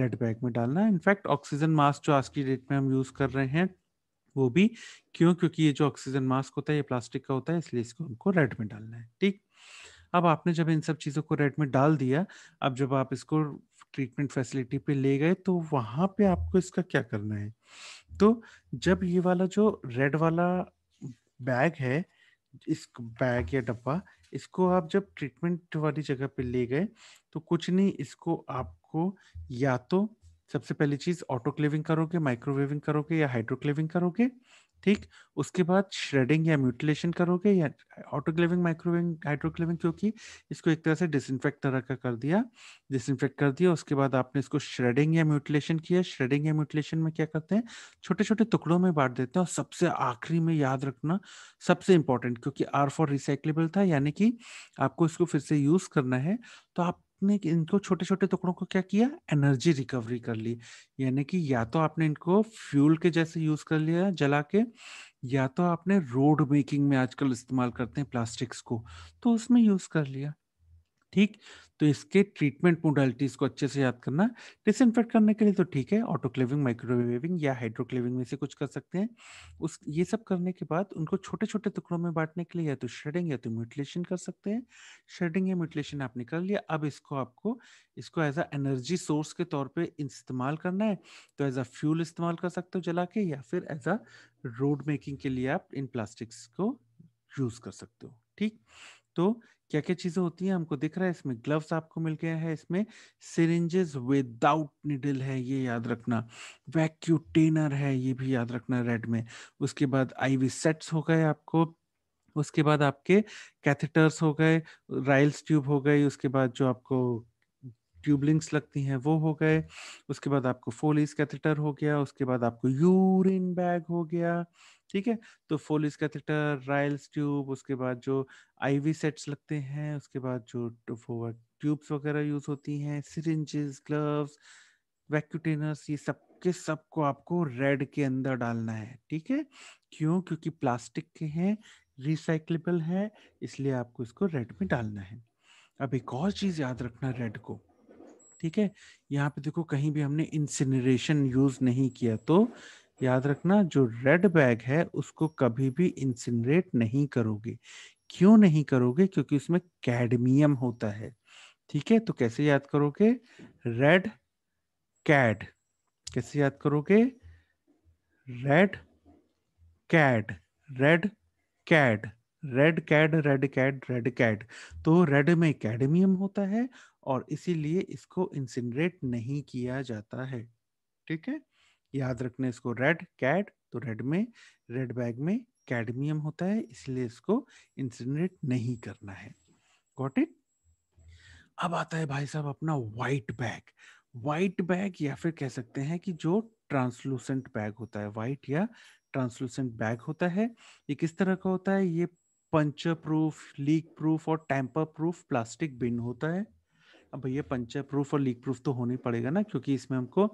रेड बैग में डालना है इनफैक्ट ऑक्सीजन मास्क जो आज की डेट में हम यूज कर रहे हैं वो भी क्यों क्योंकि ये जो ऑक्सीजन मास्क होता है ये प्लास्टिक का होता है इसलिए इसको हमको रेड में डालना है ठीक अब आपने जब इन सब चीज़ों को रेड में डाल दिया अब जब आप इसको ट्रीटमेंट फैसिलिटी पे ले गए तो वहां पे आपको इसका क्या करना है तो जब ये वाला जो रेड वाला बैग है इस बैग या डब्बा इसको आप जब ट्रीटमेंट वाली जगह पे ले गए तो कुछ नहीं इसको आपको या तो सबसे पहली चीज ऑटोक्लेविंग करोगे माइक्रोवेविंग करोगे या हाइड्रोक्लेविंग करोगे ठीक उसके बाद श्रेडिंग या म्यूटिलेशन करोगे या ऑटोक्लेविंग माइक्रोविंग हाइड्रोक्लेविंग क्योंकि इसको एक तरह से डिसइनफेक्ट तरह का कर दिया डिसइनफेक्ट कर दिया उसके बाद आपने इसको श्रेडिंग या म्यूटिलेशन किया श्रेडिंग या म्यूटिलेशन में क्या करते हैं छोटे छोटे टुकड़ों में बांट देते हैं और सबसे आखिरी में याद रखना सबसे इंपॉर्टेंट क्योंकि आर फॉर रिसाइकलेबल था यानी कि आपको इसको फिर से यूज करना है तो आप आपने इनको छोटे छोटे टुकड़ों को क्या किया एनर्जी रिकवरी कर ली यानी कि या तो आपने इनको फ्यूल के जैसे यूज कर लिया जला के या तो आपने रोड मेकिंग में आजकल इस्तेमाल करते हैं प्लास्टिक्स को तो उसमें यूज कर लिया ठीक तो इसके ट्रीटमेंट मोडालिटीज को अच्छे से याद करना डिसइनफेक्ट करने के लिए तो ठीक है ऑटोक्लेविंग माइक्रोवेविंग या हाइड्रोक्लेविंग में से कुछ कर सकते हैं उस ये सब करने के बाद उनको छोटे छोटे टुकड़ों में बांटने के लिए या तो श्रेडिंग या तो म्यूटिलेशन कर सकते हैं श्रेडिंग या म्यूटिलेशन आपने कर लिया अब इसको आपको इसको एज अ एनर्जी सोर्स के तौर पर इस्तेमाल करना है तो एज अ फ्यूल इस्तेमाल कर सकते हो जला के या फिर एज अ रोड मेकिंग के लिए आप इन प्लास्टिक्स को यूज कर सकते हो ठीक तो क्या क्या चीजें होती हैं हमको दिख रहा है इसमें ग्लव्स आपको मिल गया है इसमें सिरिंजेस विदाउट निडल है ये याद रखना वैक्यूटेनर है ये भी याद रखना रेड में उसके बाद आईवी सेट्स हो गए आपको उसके बाद आपके कैथेटर्स हो गए राइल्स ट्यूब हो गई उसके बाद जो आपको ट्यूबलिंग्स लगती हैं वो हो गए उसके बाद आपको फोलिस कैथेटर हो गया उसके बाद आपको यूरिन बैग हो गया ठीक है तो फोलिस कैथेटर रायल्स ट्यूब उसके बाद जो आईवी सेट्स लगते हैं उसके बाद जो वो ट्यूब्स वगैरह यूज होती हैं सिरिंजेस ग्लव्स वैक्यूटेनर्स ये सब के सब को आपको रेड के अंदर डालना है ठीक है क्यों क्योंकि प्लास्टिक के हैं रिसाइकलेबल है इसलिए आपको इसको रेड में डालना है अब एक और चीज़ याद रखना रेड को ठीक है यहाँ पे देखो कहीं भी हमने इंसिनरेशन यूज नहीं किया तो याद रखना जो रेड बैग है उसको कभी भी इंसिनरेट नहीं करोगे क्यों नहीं करोगे क्योंकि उसमें कैडमियम होता है ठीक है तो कैसे याद करोगे रेड कैड कैसे याद करोगे red cad red cad red cad red cad red cad तो रेड में कैडमियम होता है और इसीलिए इसको इंसिनरेट नहीं किया जाता है ठीक है याद रखना इसको रेड कैट तो रेड में रेड बैग में कैडमियम होता है इसलिए इसको इंसिनरेट नहीं करना है गॉट इट अब आता है भाई साहब अपना व्हाइट बैग वाइट बैग या फिर कह सकते हैं कि जो ट्रांसलूसेंट बैग होता है व्हाइट या ट्रांसलूसेंट बैग होता है ये किस तरह का होता है ये पंचर प्रूफ लीक प्रूफ और टैंपर प्रूफ प्लास्टिक बिन होता है अब भैया पंचर प्रूफ और लीक प्रूफ तो होना ही पड़ेगा ना क्योंकि इसमें हमको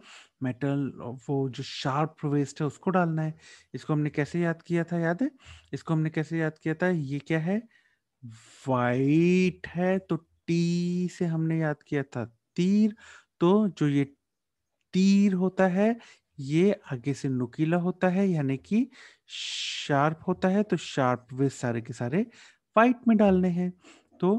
मेटल वो जो शार्प वेस्ट है उसको डालना है इसको हमने कैसे याद किया था याद है इसको हमने कैसे याद किया था ये क्या है वाइट है तो टी से हमने याद किया था तीर तो जो ये तीर होता है ये आगे से नुकीला होता है यानी कि शार्प होता है तो शार्प वे सारे के सारे वाइट में डालने हैं तो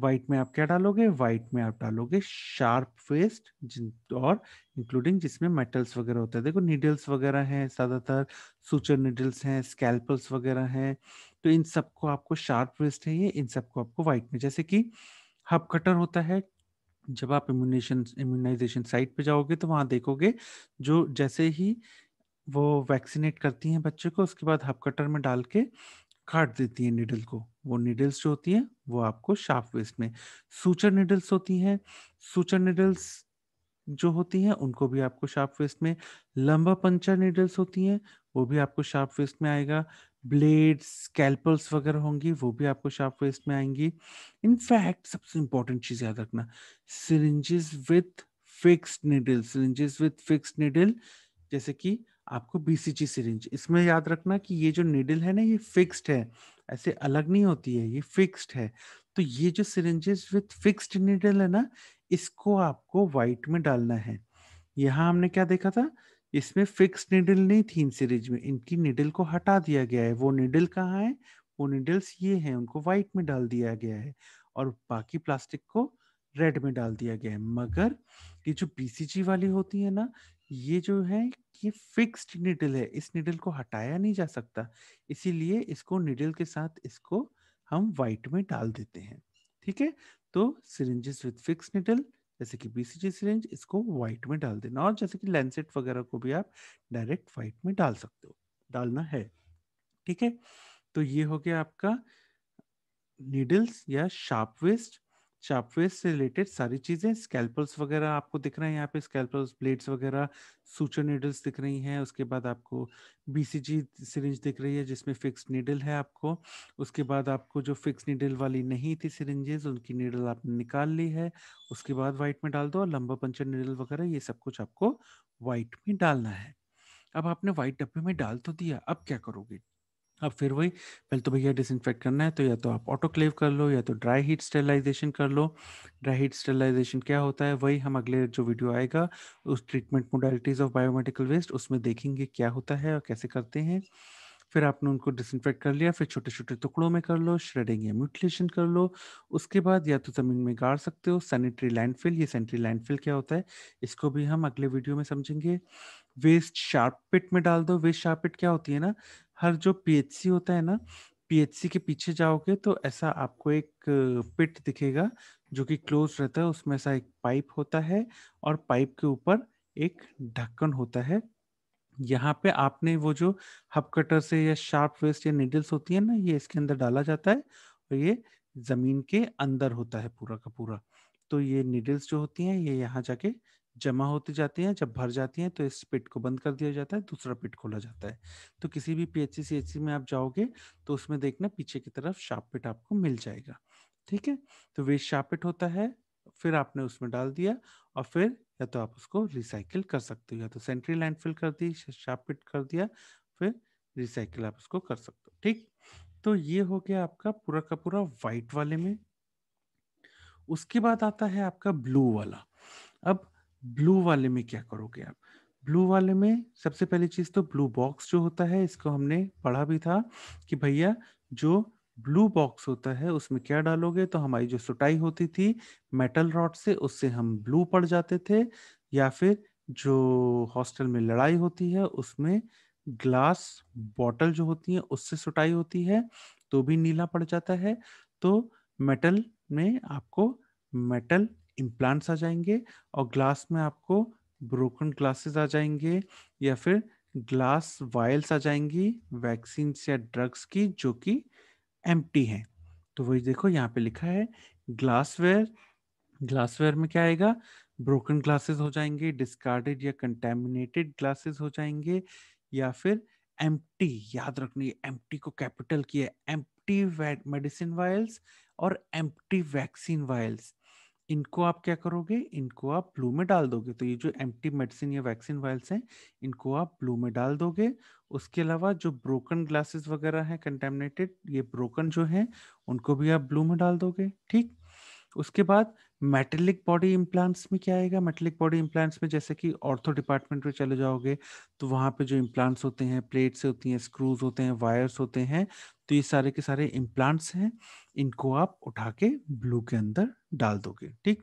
व्हाइट में आप क्या डालोगे व्हाइट में आप डालोगे शार्प फेस्ट और इंक्लूडिंग जिसमें मेटल्स वगैरह होते हैं देखो नीडल्स वगैरह हैं ज़्यादातर सूचर नीडल्स हैं स्कैल्पल्स वगैरह हैं तो इन सबको आपको शार्प फेस्ट है ये इन सबको आपको व्हाइट में जैसे कि हब कटर होता है जब आप इम्यूनेशन इम्यूनाइजेशन साइट पे जाओगे तो वहाँ देखोगे जो जैसे ही वो वैक्सीनेट करती हैं बच्चे को उसके बाद हब कटर में डाल के काट देती है निडल को वो निडल्स जो होती हैं वो आपको शार्प वेस्ट में सूचर निडल्स होती हैं सूचर निडल्स जो होती हैं उनको भी आपको शार्प वेस्ट में लंबा पंचर निडल्स होती हैं वो भी आपको शार्प वेस्ट में आएगा ब्लेड स्कैल्पल्स वगैरह होंगी वो भी आपको शार्प वेस्ट में आएंगी इनफैक्ट सबसे इंपॉर्टेंट चीज़ याद रखना syringes with fixed needle syringes with fixed needle जैसे कि आपको बीसीजी सिरिंज इसमें याद रखना कि ये जो नीडल है ना ये फिक्स्ड है ऐसे अलग नहीं होती है ये फिक्स्ड है तो ये जो सिरिंजेस विथ फिक्स्ड नीडल है ना इसको आपको वाइट में डालना है यहाँ हमने क्या देखा था इसमें फिक्स निडल नहीं थी इन सीरीज में इनकी निडल को हटा दिया गया है वो निडल कहाँ है वो निडल्स ये हैं उनको वाइट में डाल दिया गया है और बाकी प्लास्टिक को रेड में डाल दिया गया है मगर ये जो बीसीजी वाली होती है ना ये जो है ये फिक्स्ड निडल है इस निडल को हटाया नहीं जा सकता इसीलिए इसको निडल के साथ इसको हम वाइट में डाल देते हैं ठीक है तो सिरिंजेस विद फिक्स निडल जैसे कि बीसीजी सिरिंज इसको वाइट में डाल देना और जैसे कि लेंसेट वगैरह को भी आप डायरेक्ट वाइट में डाल सकते हो डालना है ठीक है तो ये हो गया आपका निडल्स या शार्प वेस्ट शार्पवेयर से रिलेटेड सारी चीजें स्कैल्पल्स वगैरह आपको दिख रहे हैं यहाँ पे स्कैल्पल्स ब्लेड्स वगैरह सूचर नीडल्स दिख रही हैं उसके बाद आपको बीसीजी सिरिंज दिख रही है जिसमें फिक्स नीडल है आपको उसके बाद आपको जो फिक्स नीडल वाली नहीं थी सिरिंजेस उनकी नीडल आपने निकाल ली है उसके बाद वाइट में डाल दो और लंबा पंचर नीडल वगैरह ये सब कुछ आपको वाइट में डालना है अब आपने व्हाइट डब्बे में डाल तो दिया अब क्या करोगे अब फिर वही पहले तो भैया डिसइनफेक्ट करना है तो या तो आप ऑटोक्लेव कर लो या तो ड्राई हीट स्टेलाइजेशन कर लो ड्राई हीट स्टेलाइजेशन क्या होता है वही हम अगले जो वीडियो आएगा उस treatment modalities of biomedical waste उसमें देखेंगे क्या होता है और कैसे करते हैं फिर आपने उनको डिसइनफेक्ट कर लिया फिर छोटे छोटे टुकड़ों में कर लो श्रेडिंग या म्यूटिलेशन कर लो उसके बाद या तो ज़मीन में गाड़ सकते हो सैनिटरी लैंडफिल ये सैनिटरी लैंडफिल क्या होता है इसको भी हम अगले वीडियो में समझेंगे वेस्ट शार्प पिट में डाल दो वेस्ट शार्प पिट क्या होती है ना हर जो पीएचसी होता है ना पीएचसी के पीछे जाओगे तो ऐसा आपको एक पिट दिखेगा जो कि क्लोज रहता है उसमें ऐसा एक पाइप होता है और पाइप के ऊपर एक ढक्कन होता है यहाँ पे आपने वो जो हब कटर से या शार्प वेस्ट या निडल्स होती है ना ये इसके अंदर डाला जाता है और ये जमीन के अंदर होता है पूरा का पूरा तो ये निडल्स जो होती हैं ये यहाँ जाके जमा होती जाती हैं जब भर जाती हैं तो इस पिट को बंद कर दिया जाता है दूसरा पिट खोला जाता है तो किसी भी पी एच सी में आप जाओगे तो उसमें देखना पीछे की तरफ शार्प पिट आपको मिल जाएगा ठीक है तो वेस्ट शार्प पिट होता है फिर आपने उसमें डाल दिया और फिर या तो आप उसको रिसाइकिल कर सकते हो या तो सेंट्री लैंडफिल कर दी शार्प पिट कर दिया फिर रिसाइकिल आप उसको कर सकते हो ठीक तो ये हो गया आपका पूरा का पूरा वाइट वाले में उसके बाद आता है आपका ब्लू वाला अब ब्लू वाले में क्या करोगे आप ब्लू वाले में सबसे पहली चीज तो ब्लू बॉक्स जो होता है इसको हमने पढ़ा भी था कि भैया जो ब्लू बॉक्स होता है उसमें क्या डालोगे तो हमारी जो सुटाई होती थी मेटल रॉड से उससे हम ब्लू पड़ जाते थे या फिर जो हॉस्टल में लड़ाई होती है उसमें ग्लास बॉटल जो होती है उससे सुटाई होती है तो भी नीला पड़ जाता है तो मेटल में आपको मेटल इम्प्लांट्स आ जाएंगे और ग्लास में आपको ब्रोकन ग्लासेस आ जाएंगे या फिर ग्लास वायल्स आ जाएंगी वैक्सीन या ड्रग्स की जो कि एम है तो वही देखो यहाँ पे लिखा है ग्लासवेयर ग्लासवेयर में क्या आएगा ब्रोकन ग्लासेस हो जाएंगे डिस्कार्डेड या कंटेमिनेटेड ग्लासेस हो जाएंगे या फिर एम याद रखनी एम टी को कैपिटल किया एम्प्टी मेडिसिन वायल्स और एम्प्टी वैक्सीन वायल्स इनको आप क्या करोगे इनको आप ब्लू में डाल दोगे तो ये जो एम्प्टी मेडिसिन या वैक्सीन वायल्स हैं इनको आप ब्लू में डाल दोगे उसके अलावा जो ब्रोकन ग्लासेस वगैरह हैं कंटेमिनेटेड ये ब्रोकन जो हैं उनको भी आप ब्लू में डाल दोगे ठीक उसके बाद मेटेलिक बॉडी इम्प्लांट्स में क्या आएगा मेटेलिक बॉडी इम्प्लांट्स में जैसे कि ऑर्थो डिपार्टमेंट में चले जाओगे तो वहाँ पे जो इम्प्लांट्स होते हैं प्लेट्स होती हैं स्क्रूज होते हैं वायर्स होते हैं तो ये सारे के सारे इम्प्लांट्स हैं इनको आप उठा के ब्लू के अंदर डाल दोगे ठीक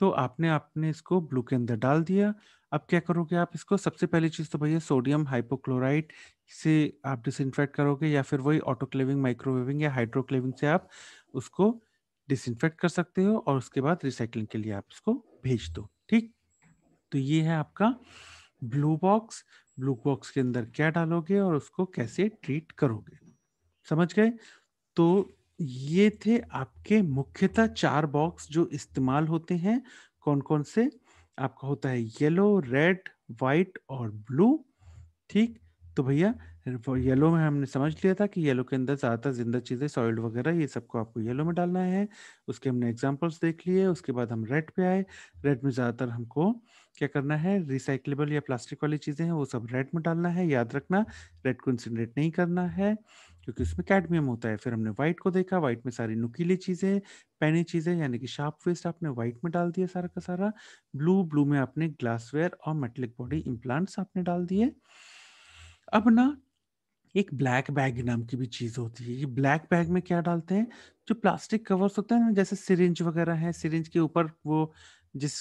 तो आपने आपने इसको ब्लू के अंदर डाल दिया अब क्या करोगे आप इसको सबसे पहली चीज़ तो भैया सोडियम हाइपोक्लोराइड से आप डिसइनफेक्ट करोगे या फिर वही ऑटोक्लेविंग माइक्रोवेविंग या हाइड्रोक्लेविंग से आप उसको डिसइनफेक्ट कर सकते हो और उसके बाद रिसाइकलिंग के लिए आप इसको भेज दो ठीक तो ये है आपका ब्लू बॉक्स ब्लू बॉक्स के अंदर क्या डालोगे और उसको कैसे ट्रीट करोगे समझ गए तो ये थे आपके मुख्यतः चार बॉक्स जो इस्तेमाल होते हैं कौन कौन से आपका होता है येलो रेड वाइट और ब्लू ठीक तो भैया येलो में हमने समझ लिया था कि येलो के अंदर ज़्यादातर जिंदा चीज़ें सॉइल वगैरह ये सबको आपको येलो में डालना है उसके हमने एग्जांपल्स देख लिए उसके बाद हम रेड पे आए रेड में ज़्यादातर हमको क्या करना है रिसाइकलेबल या प्लास्टिक वाली चीज़ें हैं वो सब रेड में डालना है याद रखना रेड को इंसिनरेट नहीं करना है क्योंकि उसमें कैडमियम होता है फिर हमने व्हाइट को देखा व्हाइट में सारी नुकीली चीज़ें पैनी चीज़ें यानी कि शार्प वेस्ट आपने व्हाइट में डाल दिया सारा का सारा ब्लू ब्लू में आपने ग्लासवेयर और मेटलिक बॉडी इम्प्लांट्स आपने डाल दिए अब ना एक ब्लैक बैग नाम की भी चीज़ होती है ये ब्लैक बैग में क्या डालते हैं जो प्लास्टिक कवर्स होते हैं ना जैसे सिरिंज वगैरह है सिरिंज के ऊपर वो जिस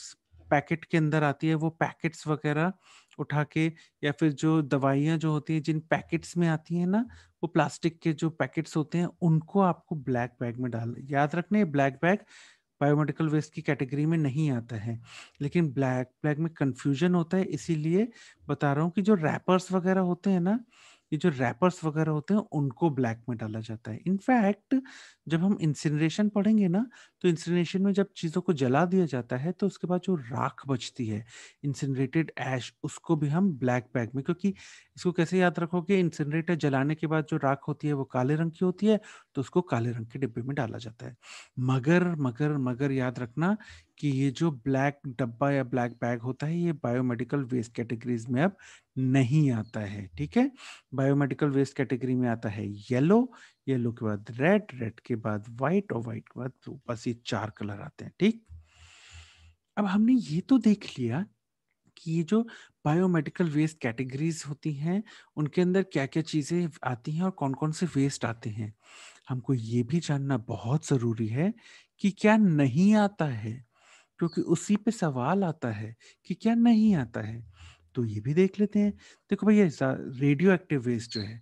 पैकेट के अंदर आती है वो पैकेट्स वगैरह उठा के या फिर जो दवाइयाँ जो होती हैं जिन पैकेट्स में आती हैं ना वो प्लास्टिक के जो पैकेट्स होते हैं उनको आपको ब्लैक बैग में डाल याद रखना ये ब्लैक बैग बायोमेडिकल वेस्ट की कैटेगरी में नहीं आता है लेकिन ब्लैक बैग में कन्फ्यूजन होता है इसीलिए बता रहा हूँ कि जो रैपर्स वगैरह होते हैं ना ये जो रैपर्स वगैरह होते हैं उनको ब्लैक में डाला जाता है इनफैक्ट जब हम इंसिनरेशन पढ़ेंगे ना तो इंसिनरेशन में जब चीज़ों को जला दिया जाता है तो उसके बाद जो राख बचती है इंसिनरेटेड ऐश उसको भी हम ब्लैक बैग में क्योंकि इसको कैसे याद रखोगे इंसिनरेटर जलाने के बाद जो राख होती है वो काले रंग की होती है तो उसको काले रंग के डिब्बे में डाला जाता है मगर मगर मगर याद रखना कि ये जो ब्लैक डब्बा या ब्लैक बैग होता है ये बायोमेडिकल वेस्ट कैटेगरीज में अब नहीं आता है ठीक है बायोमेडिकल वेस्ट कैटेगरी में आता है येलो येलो के बाद रेड रेड के बाद व्हाइट और व्हाइट के बाद ब्लू बस ये चार कलर आते हैं ठीक अब हमने ये तो देख लिया कि ये जो बायोमेडिकल वेस्ट कैटेगरीज होती हैं उनके अंदर क्या क्या चीज़ें आती हैं और कौन कौन से वेस्ट आते हैं हमको ये भी जानना बहुत ज़रूरी है कि क्या नहीं आता है क्योंकि उसी पे सवाल आता है कि क्या नहीं आता है तो ये भी देख लेते हैं देखो भैया रेडियो एक्टिव वेस्ट जो है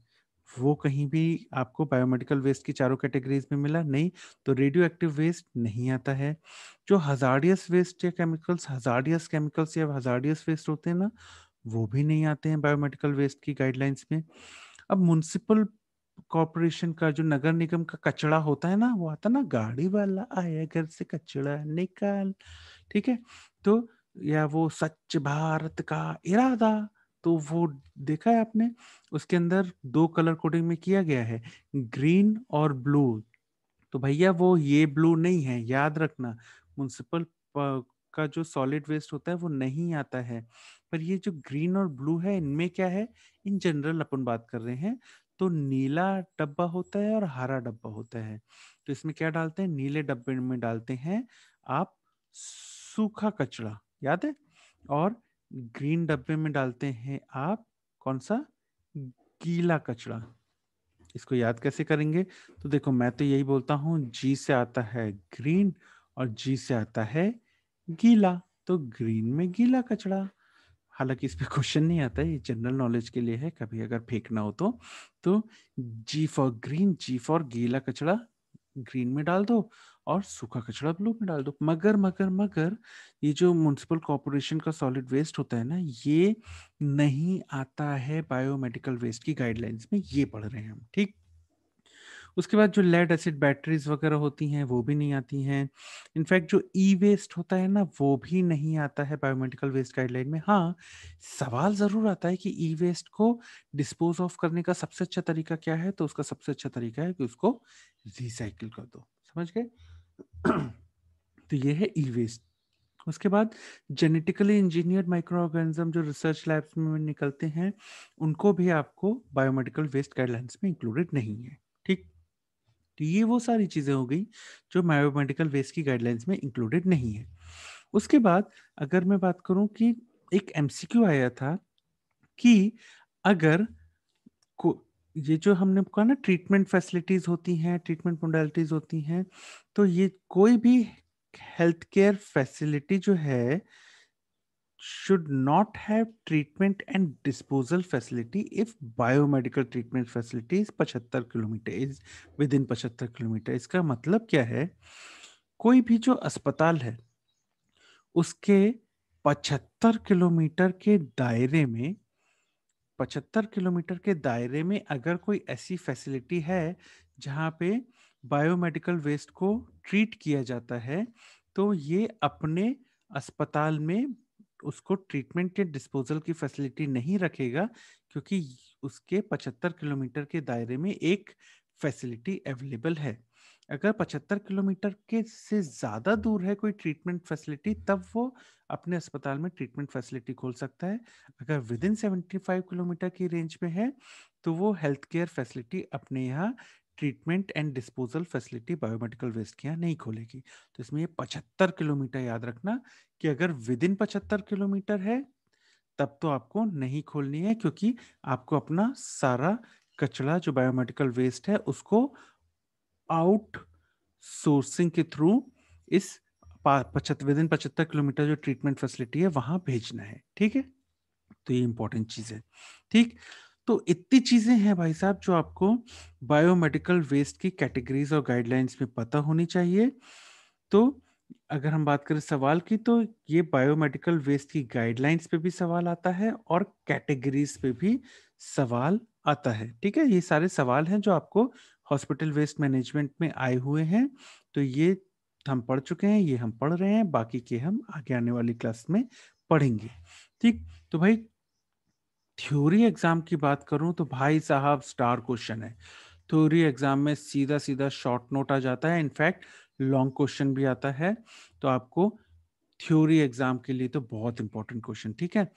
वो कहीं भी आपको बायोमेडिकल वेस्ट की चारों कैटेगरीज में मिला नहीं तो रेडियो एक्टिव वेस्ट नहीं आता है जो हजार्डियस वेस्ट या केमिकल्स हजार्डियस केमिकल्स या हजार्डियस वेस्ट होते हैं ना वो भी नहीं आते हैं बायोमेडिकल वेस्ट की गाइडलाइंस में अब म्यूनसिपल कॉरपोरेशन का जो नगर निगम का कचड़ा होता है ना वो आता ना गाड़ी वाला आया घर से कचड़ा निकाल ठीक है तो या वो स्वच्छ भारत का इरादा तो वो देखा है आपने उसके अंदर दो कलर कोडिंग में किया गया है ग्रीन और ब्लू तो भैया वो ये ब्लू नहीं है याद रखना म्यूनसिपल का जो सॉलिड वेस्ट होता है वो नहीं आता है पर ये जो ग्रीन और ब्लू है इनमें क्या है इन जनरल अपन बात कर रहे हैं तो नीला डब्बा होता है और हरा डब्बा होता है तो इसमें क्या डालते हैं नीले डब्बे में डालते हैं आप सूखा कचरा याद है और ग्रीन डब्बे में डालते हैं आप कौन सा गीला कचरा इसको याद कैसे करेंगे तो देखो मैं तो यही बोलता हूं जी से आता है ग्रीन और जी से आता है गीला तो ग्रीन में गीला कचड़ा हालांकि इस पर क्वेश्चन नहीं आता है ये जनरल नॉलेज के लिए है कभी अगर फेंकना हो तो तो G for green G for गीला कचड़ा ग्रीन में डाल दो और सूखा कचड़ा ब्लू में डाल दो मगर मगर मगर ये जो म्यूनसिपल कॉरपोरेशन का सॉलिड वेस्ट होता है ना ये नहीं आता है बायोमेडिकल वेस्ट की गाइडलाइंस में ये पढ़ रहे हैं हम ठीक उसके बाद जो लेड एसिड बैटरीज वगैरह होती हैं वो भी नहीं आती हैं इनफैक्ट जो ई वेस्ट होता है ना वो भी नहीं आता है बायोमेडिकल वेस्ट गाइडलाइन में हाँ सवाल ज़रूर आता है कि ई वेस्ट को डिस्पोज ऑफ करने का सबसे अच्छा तरीका क्या है तो उसका सबसे अच्छा तरीका है कि उसको रिसाइकिल कर दो समझ गए तो ये है ई वेस्ट उसके बाद जेनेटिकली इंजीनियर्ड माइक्रो ऑर्गेनिज्म जो रिसर्च लैब्स में निकलते हैं उनको भी आपको बायोमेडिकल वेस्ट गाइडलाइंस में इंक्लूडेड नहीं है ठीक तो ये वो सारी चीज़ें हो गई जो मायोमेडिकल वेस्ट की गाइडलाइंस में इंक्लूडेड नहीं है उसके बाद अगर मैं बात करूं कि एक एम आया था कि अगर को ये जो हमने कहा ना ट्रीटमेंट फैसिलिटीज़ होती हैं ट्रीटमेंट मोडालिटीज़ होती हैं तो ये कोई भी हेल्थ केयर फैसिलिटी जो है should not have treatment and disposal facility if biomedical treatment facility is 75 kilometre is within 75 kilometre इसका मतलब क्या है कोई भी जो अस्पताल है उसके 75 किलोमीटर के दायरे में 75 किलोमीटर के दायरे में अगर कोई ऐसी फैसिलिटी है जहाँ पे बायोमेडिकल वेस्ट को ट्रीट किया जाता है तो ये अपने अस्पताल में उसको ट्रीटमेंट या डिस्पोजल की फैसिलिटी नहीं रखेगा क्योंकि उसके 75 किलोमीटर के दायरे में एक फैसिलिटी अवेलेबल है अगर 75 किलोमीटर के से ज़्यादा दूर है कोई ट्रीटमेंट फैसिलिटी तब वो अपने अस्पताल में ट्रीटमेंट फैसिलिटी खोल सकता है अगर विद इन 75 किलोमीटर की रेंज में है तो वो हेल्थ केयर फैसिलिटी अपने यहाँ treatment and disposal facility biomedical waste के यहाँ नहीं खोलेगी तो इसमें ये पचहत्तर किलोमीटर याद रखना कि अगर विद इन पचहत्तर किलोमीटर है तब तो आपको नहीं खोलनी है क्योंकि आपको अपना सारा कचरा जो बायोमेडिकल वेस्ट है उसको आउट सोर्सिंग के थ्रू इस पचहत्तर विद इन पचहत्तर किलोमीटर जो ट्रीटमेंट फैसिलिटी है वहां भेजना है ठीक है तो ये इंपॉर्टेंट चीज है ठीक तो इतनी चीजें हैं भाई साहब जो आपको बायोमेडिकल वेस्ट की कैटेगरीज और गाइडलाइंस में पता होनी चाहिए तो अगर हम बात करें सवाल की तो ये बायोमेडिकल वेस्ट की गाइडलाइंस पे भी सवाल आता है और कैटेगरीज पे भी सवाल आता है ठीक है ये सारे सवाल हैं जो आपको हॉस्पिटल वेस्ट मैनेजमेंट में आए हुए हैं तो ये हम पढ़ चुके हैं ये हम पढ़ रहे हैं बाकी के हम आगे आने वाली क्लास में पढ़ेंगे ठीक तो भाई थ्योरी एग्जाम की बात करूं तो भाई साहब स्टार क्वेश्चन है थ्योरी एग्जाम में सीधा सीधा शॉर्ट नोट आ जाता है इनफैक्ट लॉन्ग क्वेश्चन भी आता है तो आपको थ्योरी एग्जाम के लिए तो बहुत इंपॉर्टेंट क्वेश्चन ठीक है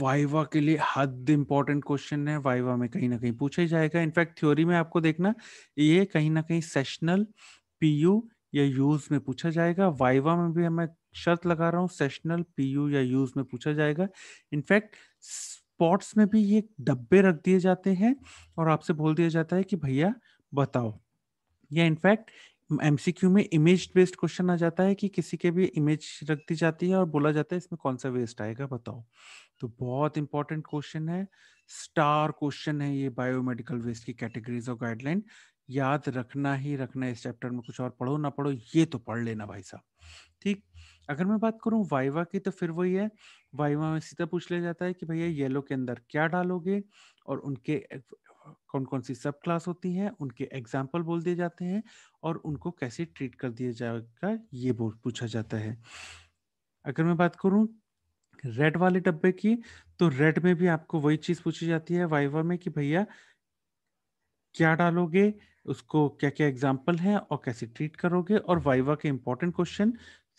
वाइवा के लिए हद इंपॉर्टेंट क्वेश्चन है वाइवा में कहीं ना कहीं पूछा ही जाएगा इनफैक्ट थ्योरी में आपको देखना ये कहीं ना कहीं सेशनल पीयू या यूज में पूछा जाएगा वाइवा में भी मैं शर्त लगा रहा हूँ सेशनल पीयू या यूज में पूछा जाएगा इनफैक्ट स्पॉट्स में भी ये डब्बे रख दिए जाते हैं और आपसे बोल दिया जाता है कि भैया बताओ या इनफैक्ट एमसीक्यू में इमेज बेस्ड क्वेश्चन आ जाता है कि किसी के भी इमेज रख दी जाती है और बोला जाता है इसमें कौन सा वेस्ट आएगा बताओ तो बहुत इंपॉर्टेंट क्वेश्चन है स्टार क्वेश्चन है ये बायोमेडिकल वेस्ट की कैटेगरीज और गाइडलाइन याद रखना ही रखना इस चैप्टर में कुछ और पढ़ो ना पढ़ो ये तो पढ़ लेना भाई साहब ठीक अगर मैं बात करूं वाइवा की तो फिर वही है वाइवा में सीधा पूछ लिया जाता है कि भैया येलो के अंदर क्या डालोगे और उनके कौन कौन सी सब क्लास होती है उनके एग्जाम्पल बोल दिए जाते हैं और उनको कैसे ट्रीट कर दिया जाएगा ये बोल पूछा जाता है अगर मैं बात करूं रेड वाले डब्बे की तो रेड में भी आपको वही चीज पूछी जाती है वाइवा में कि भैया क्या डालोगे उसको क्या क्या एग्जाम्पल है और कैसे ट्रीट करोगे और वाइवा के इंपॉर्टेंट क्वेश्चन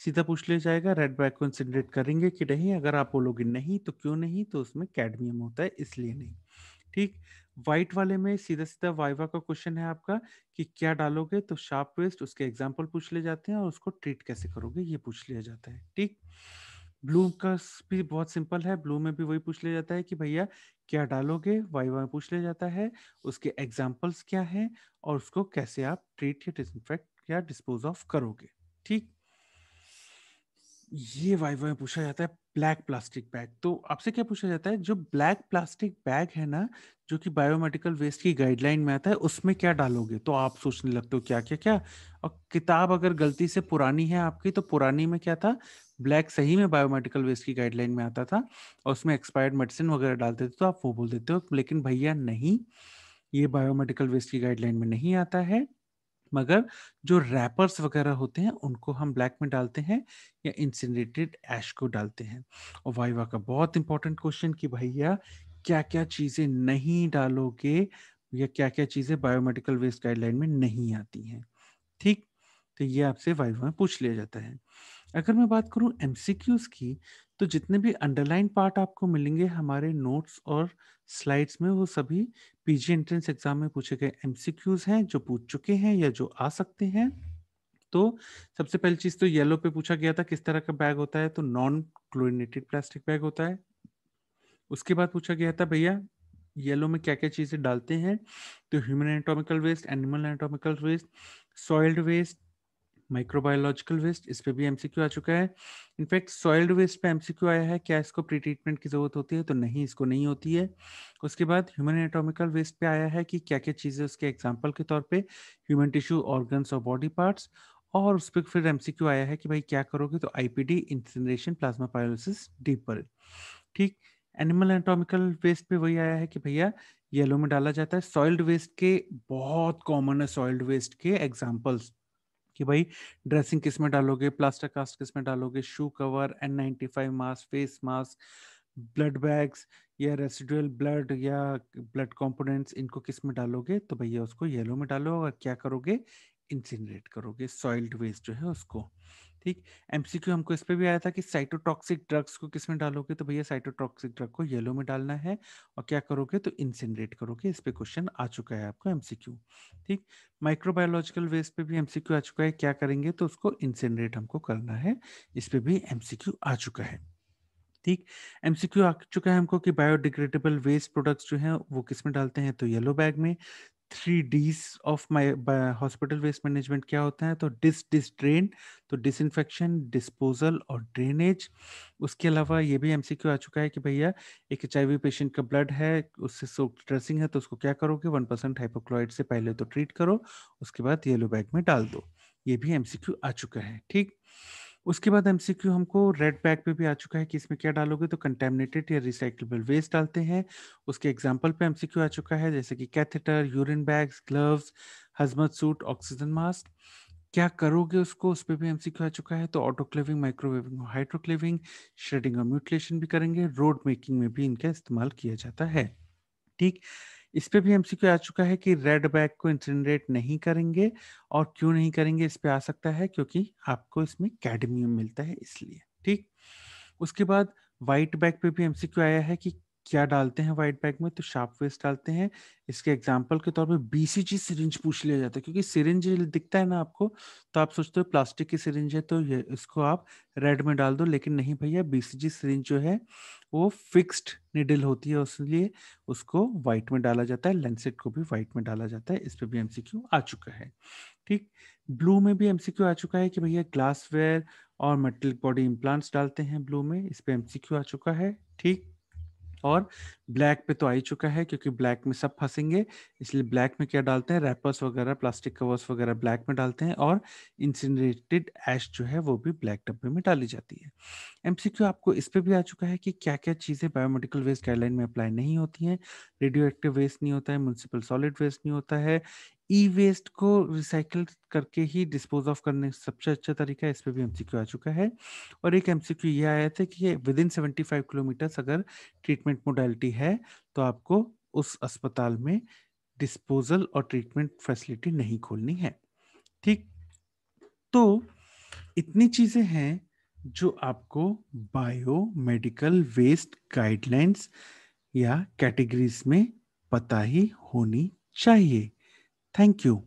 सीधा पूछ लिया जाएगा रेड बैक को इंसिनरेट करेंगे कि नहीं अगर आप बोलोगे नहीं तो क्यों नहीं तो उसमें कैडमियम होता है इसलिए नहीं ठीक व्हाइट वाले में सीधा सीधा वाइवा का क्वेश्चन है आपका कि क्या डालोगे तो शार्प वेस्ट उसके एग्जाम्पल पूछ ले जाते हैं और उसको ट्रीट कैसे करोगे ये पूछ लिया जाता है ठीक ब्लू का भी बहुत सिंपल है ब्लू में भी वही पूछ लिया जाता है कि भैया क्या डालोगे वाइवा में पूछ लिया जाता है उसके एग्जाम्पल्स क्या है और उसको कैसे आप ट्रीट या डिसइनफेक्ट या डिस्पोज ऑफ करोगे ठीक ये वाइवा में पूछा जाता है ब्लैक प्लास्टिक बैग तो आपसे क्या पूछा जाता है जो ब्लैक प्लास्टिक बैग है ना जो कि बायोमेडिकल वेस्ट की गाइडलाइन में आता है उसमें क्या डालोगे तो आप सोचने लगते हो क्या क्या क्या और किताब अगर गलती से पुरानी है आपकी तो पुरानी में क्या था ब्लैक सही में बायोमेडिकल वेस्ट की गाइडलाइन में आता था और उसमें एक्सपायर्ड मेडिसिन वगैरह डालते थे तो आप वो बोल देते हो लेकिन भैया नहीं ये बायोमेडिकल वेस्ट की गाइडलाइन में नहीं आता है मगर जो रैपर्स वगैरह होते हैं उनको हम ब्लैक में डालते हैं या इंसिनरेटेड ऐश को डालते हैं और वाइवा का बहुत इंपॉर्टेंट क्वेश्चन कि भैया क्या क्या चीज़ें नहीं डालोगे या क्या क्या चीज़ें बायोमेडिकल वेस्ट गाइडलाइन में नहीं आती हैं ठीक तो ये आपसे वाइवा में पूछ लिया जाता है अगर मैं बात करूं एमसीक्यूज की तो जितने भी अंडरलाइन पार्ट आपको मिलेंगे हमारे नोट्स और स्लाइड्स में वो सभी पीजी एंट्रेंस एग्जाम में पूछे गए एमसीक्यूज हैं जो पूछ चुके हैं या जो आ सकते हैं तो सबसे पहली चीज तो येलो पे पूछा गया था किस तरह का बैग होता है तो नॉन क्लोरिनेटेड प्लास्टिक बैग होता है उसके बाद पूछा गया था भैया येलो में क्या क्या चीज़ें डालते हैं तो human anatomical waste animal anatomical waste soiled waste microbiological waste इस पे भी एमसीक्यू आ चुका है इनफैक्ट सॉइल्ड वेस्ट पे एमसीक्यू आया है क्या इसको प्री ट्रीटमेंट की ज़रूरत होती है तो नहीं इसको नहीं होती है उसके बाद ह्यूमन एनाटॉमिकल वेस्ट पे आया है कि क्या क्या चीज़ें उसके एग्जाम्पल के तौर पर ह्यूमन टिश्यू ऑर्गन्स और बॉडी पार्ट्स और उस पर फिर एम आया है कि भाई क्या करोगे तो I P D incineration plasma pyrolysis deep burial ठीक एनिमल एनाटॉमिकल वेस्ट पे वही आया है कि भैया येलो में डाला जाता है सॉइल्ड वेस्ट के बहुत कॉमन है सॉइल्ड वेस्ट के एग्जाम्पल्स कि भाई ड्रेसिंग किस में डालोगे प्लास्टर कास्ट किस में डालोगे shoe cover N ninety five mask face mask blood bags या रेसिडुअल ब्लड या ब्लड कॉम्पोनेंट्स इनको किस में डालोगे तो भैया उसको येलो में डालो और क्या करोगे इंसिनरेट करोगे सॉइल्ड वेस्ट जो है उसको ठीक एमसीक्यू हमको इस पे भी आया था कि साइटोटॉक्सिक ड्रग्स को किसमें डालोगे तो भैया साइटोटॉक्सिक ड्रग को येलो में डालना है और क्या करोगे तो इंसिनरेट करोगे इस पे क्वेश्चन आ चुका है आपको एमसीक्यू ठीक माइक्रोबायोलॉजिकल वेस्ट पे भी एमसीक्यू आ चुका है क्या करेंगे तो उसको इंसिनरेट हमको करना है इस पे भी एमसीक्यू आ चुका है ठीक एमसीक्यू आ चुका है हमको कि बायोडिग्रेडेबल वेस्ट प्रोडक्ट्स जो हैं वो किस में डालते हैं तो येलो बैग में three Ds of my hospital waste management क्या होता है तो डिस डिस ड्रेन तो डिसइनफेक्शन डिस्पोजल और ड्रेनेज उसके अलावा ये भी एमसीक्यू आ चुका है कि भैया एक एच आई वी पेशेंट का ब्लड है उससे सो ड्रेसिंग है तो उसको क्या करोगे वन परसेंट हाइपोक्लोइड से पहले तो ट्रीट करो उसके बाद येलो बैग में डाल दो ये भी एमसीक्यू आ चुका है ठीक उसके बाद एमसीक्यू हमको रेड बैग पे भी आ चुका है कि इसमें क्या डालोगे तो कंटेमिनेटेड या रिसाइकलेबल वेस्ट डालते हैं उसके एग्जाम्पल पे एमसीक्यू आ चुका है जैसे कि catheter urine bags gloves hazmat suit oxygen mask क्या करोगे उसको उस पर भी एमसीक्यू आ चुका है तो ऑटोक्लेविंग माइक्रोवेविंग और हाइड्रोक्लेविंग श्रेडिंग और म्यूटिलेशन भी करेंगे रोड मेकिंग में भी इनका इस्तेमाल किया जाता है ठीक इस पे भी एमसीक्यू आ चुका है कि रेड बैग को इंसिनरेट नहीं करेंगे और क्यों नहीं करेंगे इस पे आ सकता है क्योंकि आपको इसमें कैडमियम मिलता है इसलिए ठीक उसके बाद व्हाइट बैग पे भी एमसीक्यू आया है कि क्या डालते हैं व्हाइट बैग में तो शार्प वेस्ट डालते हैं इसके एग्जाम्पल के तौर पर बीसीजी सिरिंज पूछ लिया जाता है क्योंकि सिरिंज दिखता है ना आपको तो आप सोचते हो प्लास्टिक की सिरिंज है तो ये इसको आप रेड में डाल दो लेकिन नहीं भैया बीसीजी सिरिंज जो है वो फिक्स्ड निडल होती है इसलिए उसको व्हाइट में डाला जाता है लेंसेट को भी व्हाइट में डाला जाता है इस पर भी एमसीक्यू आ चुका है ठीक ब्लू में भी एमसीक्यू आ चुका है कि भैया ग्लासवेयर और मेटलिक बॉडी इम्प्लांट्स डालते हैं ब्लू में इस पर एमसीक्यू आ चुका है ठीक और ब्लैक पे तो आ ही चुका है क्योंकि ब्लैक में सब फंसेंगे इसलिए ब्लैक में क्या डालते हैं रैपर्स वगैरह प्लास्टिक कवर्स वगैरह ब्लैक में डालते हैं और इंसिनरेटेड एश जो है वो भी ब्लैक डब्बे में डाली जाती है एमसीक्यू आपको इस पे भी आ चुका है कि क्या क्या चीज़ें बायोमेडिकल वेस्ट गाइडलाइन में अप्लाई नहीं होती हैं रेडियो एक्टिव वेस्ट नहीं होता है म्यूनसिपल सॉलिड वेस्ट नहीं होता है ई वेस्ट को रिसाइकिल करके ही डिस्पोज ऑफ करने सबसे अच्छा तरीका है इस पर भी एमसीक्यू आ चुका है और एक एमसीक्यू ये आया था कि within seventy five kilometres अगर ट्रीटमेंट मोडालिटी है तो आपको उस अस्पताल में डिस्पोजल और ट्रीटमेंट फैसिलिटी नहीं खोलनी है ठीक तो इतनी चीज़ें हैं जो आपको बायोमेडिकल वेस्ट गाइडलाइंस या कैटेगरीज में पता ही होनी चाहिए थैंक यू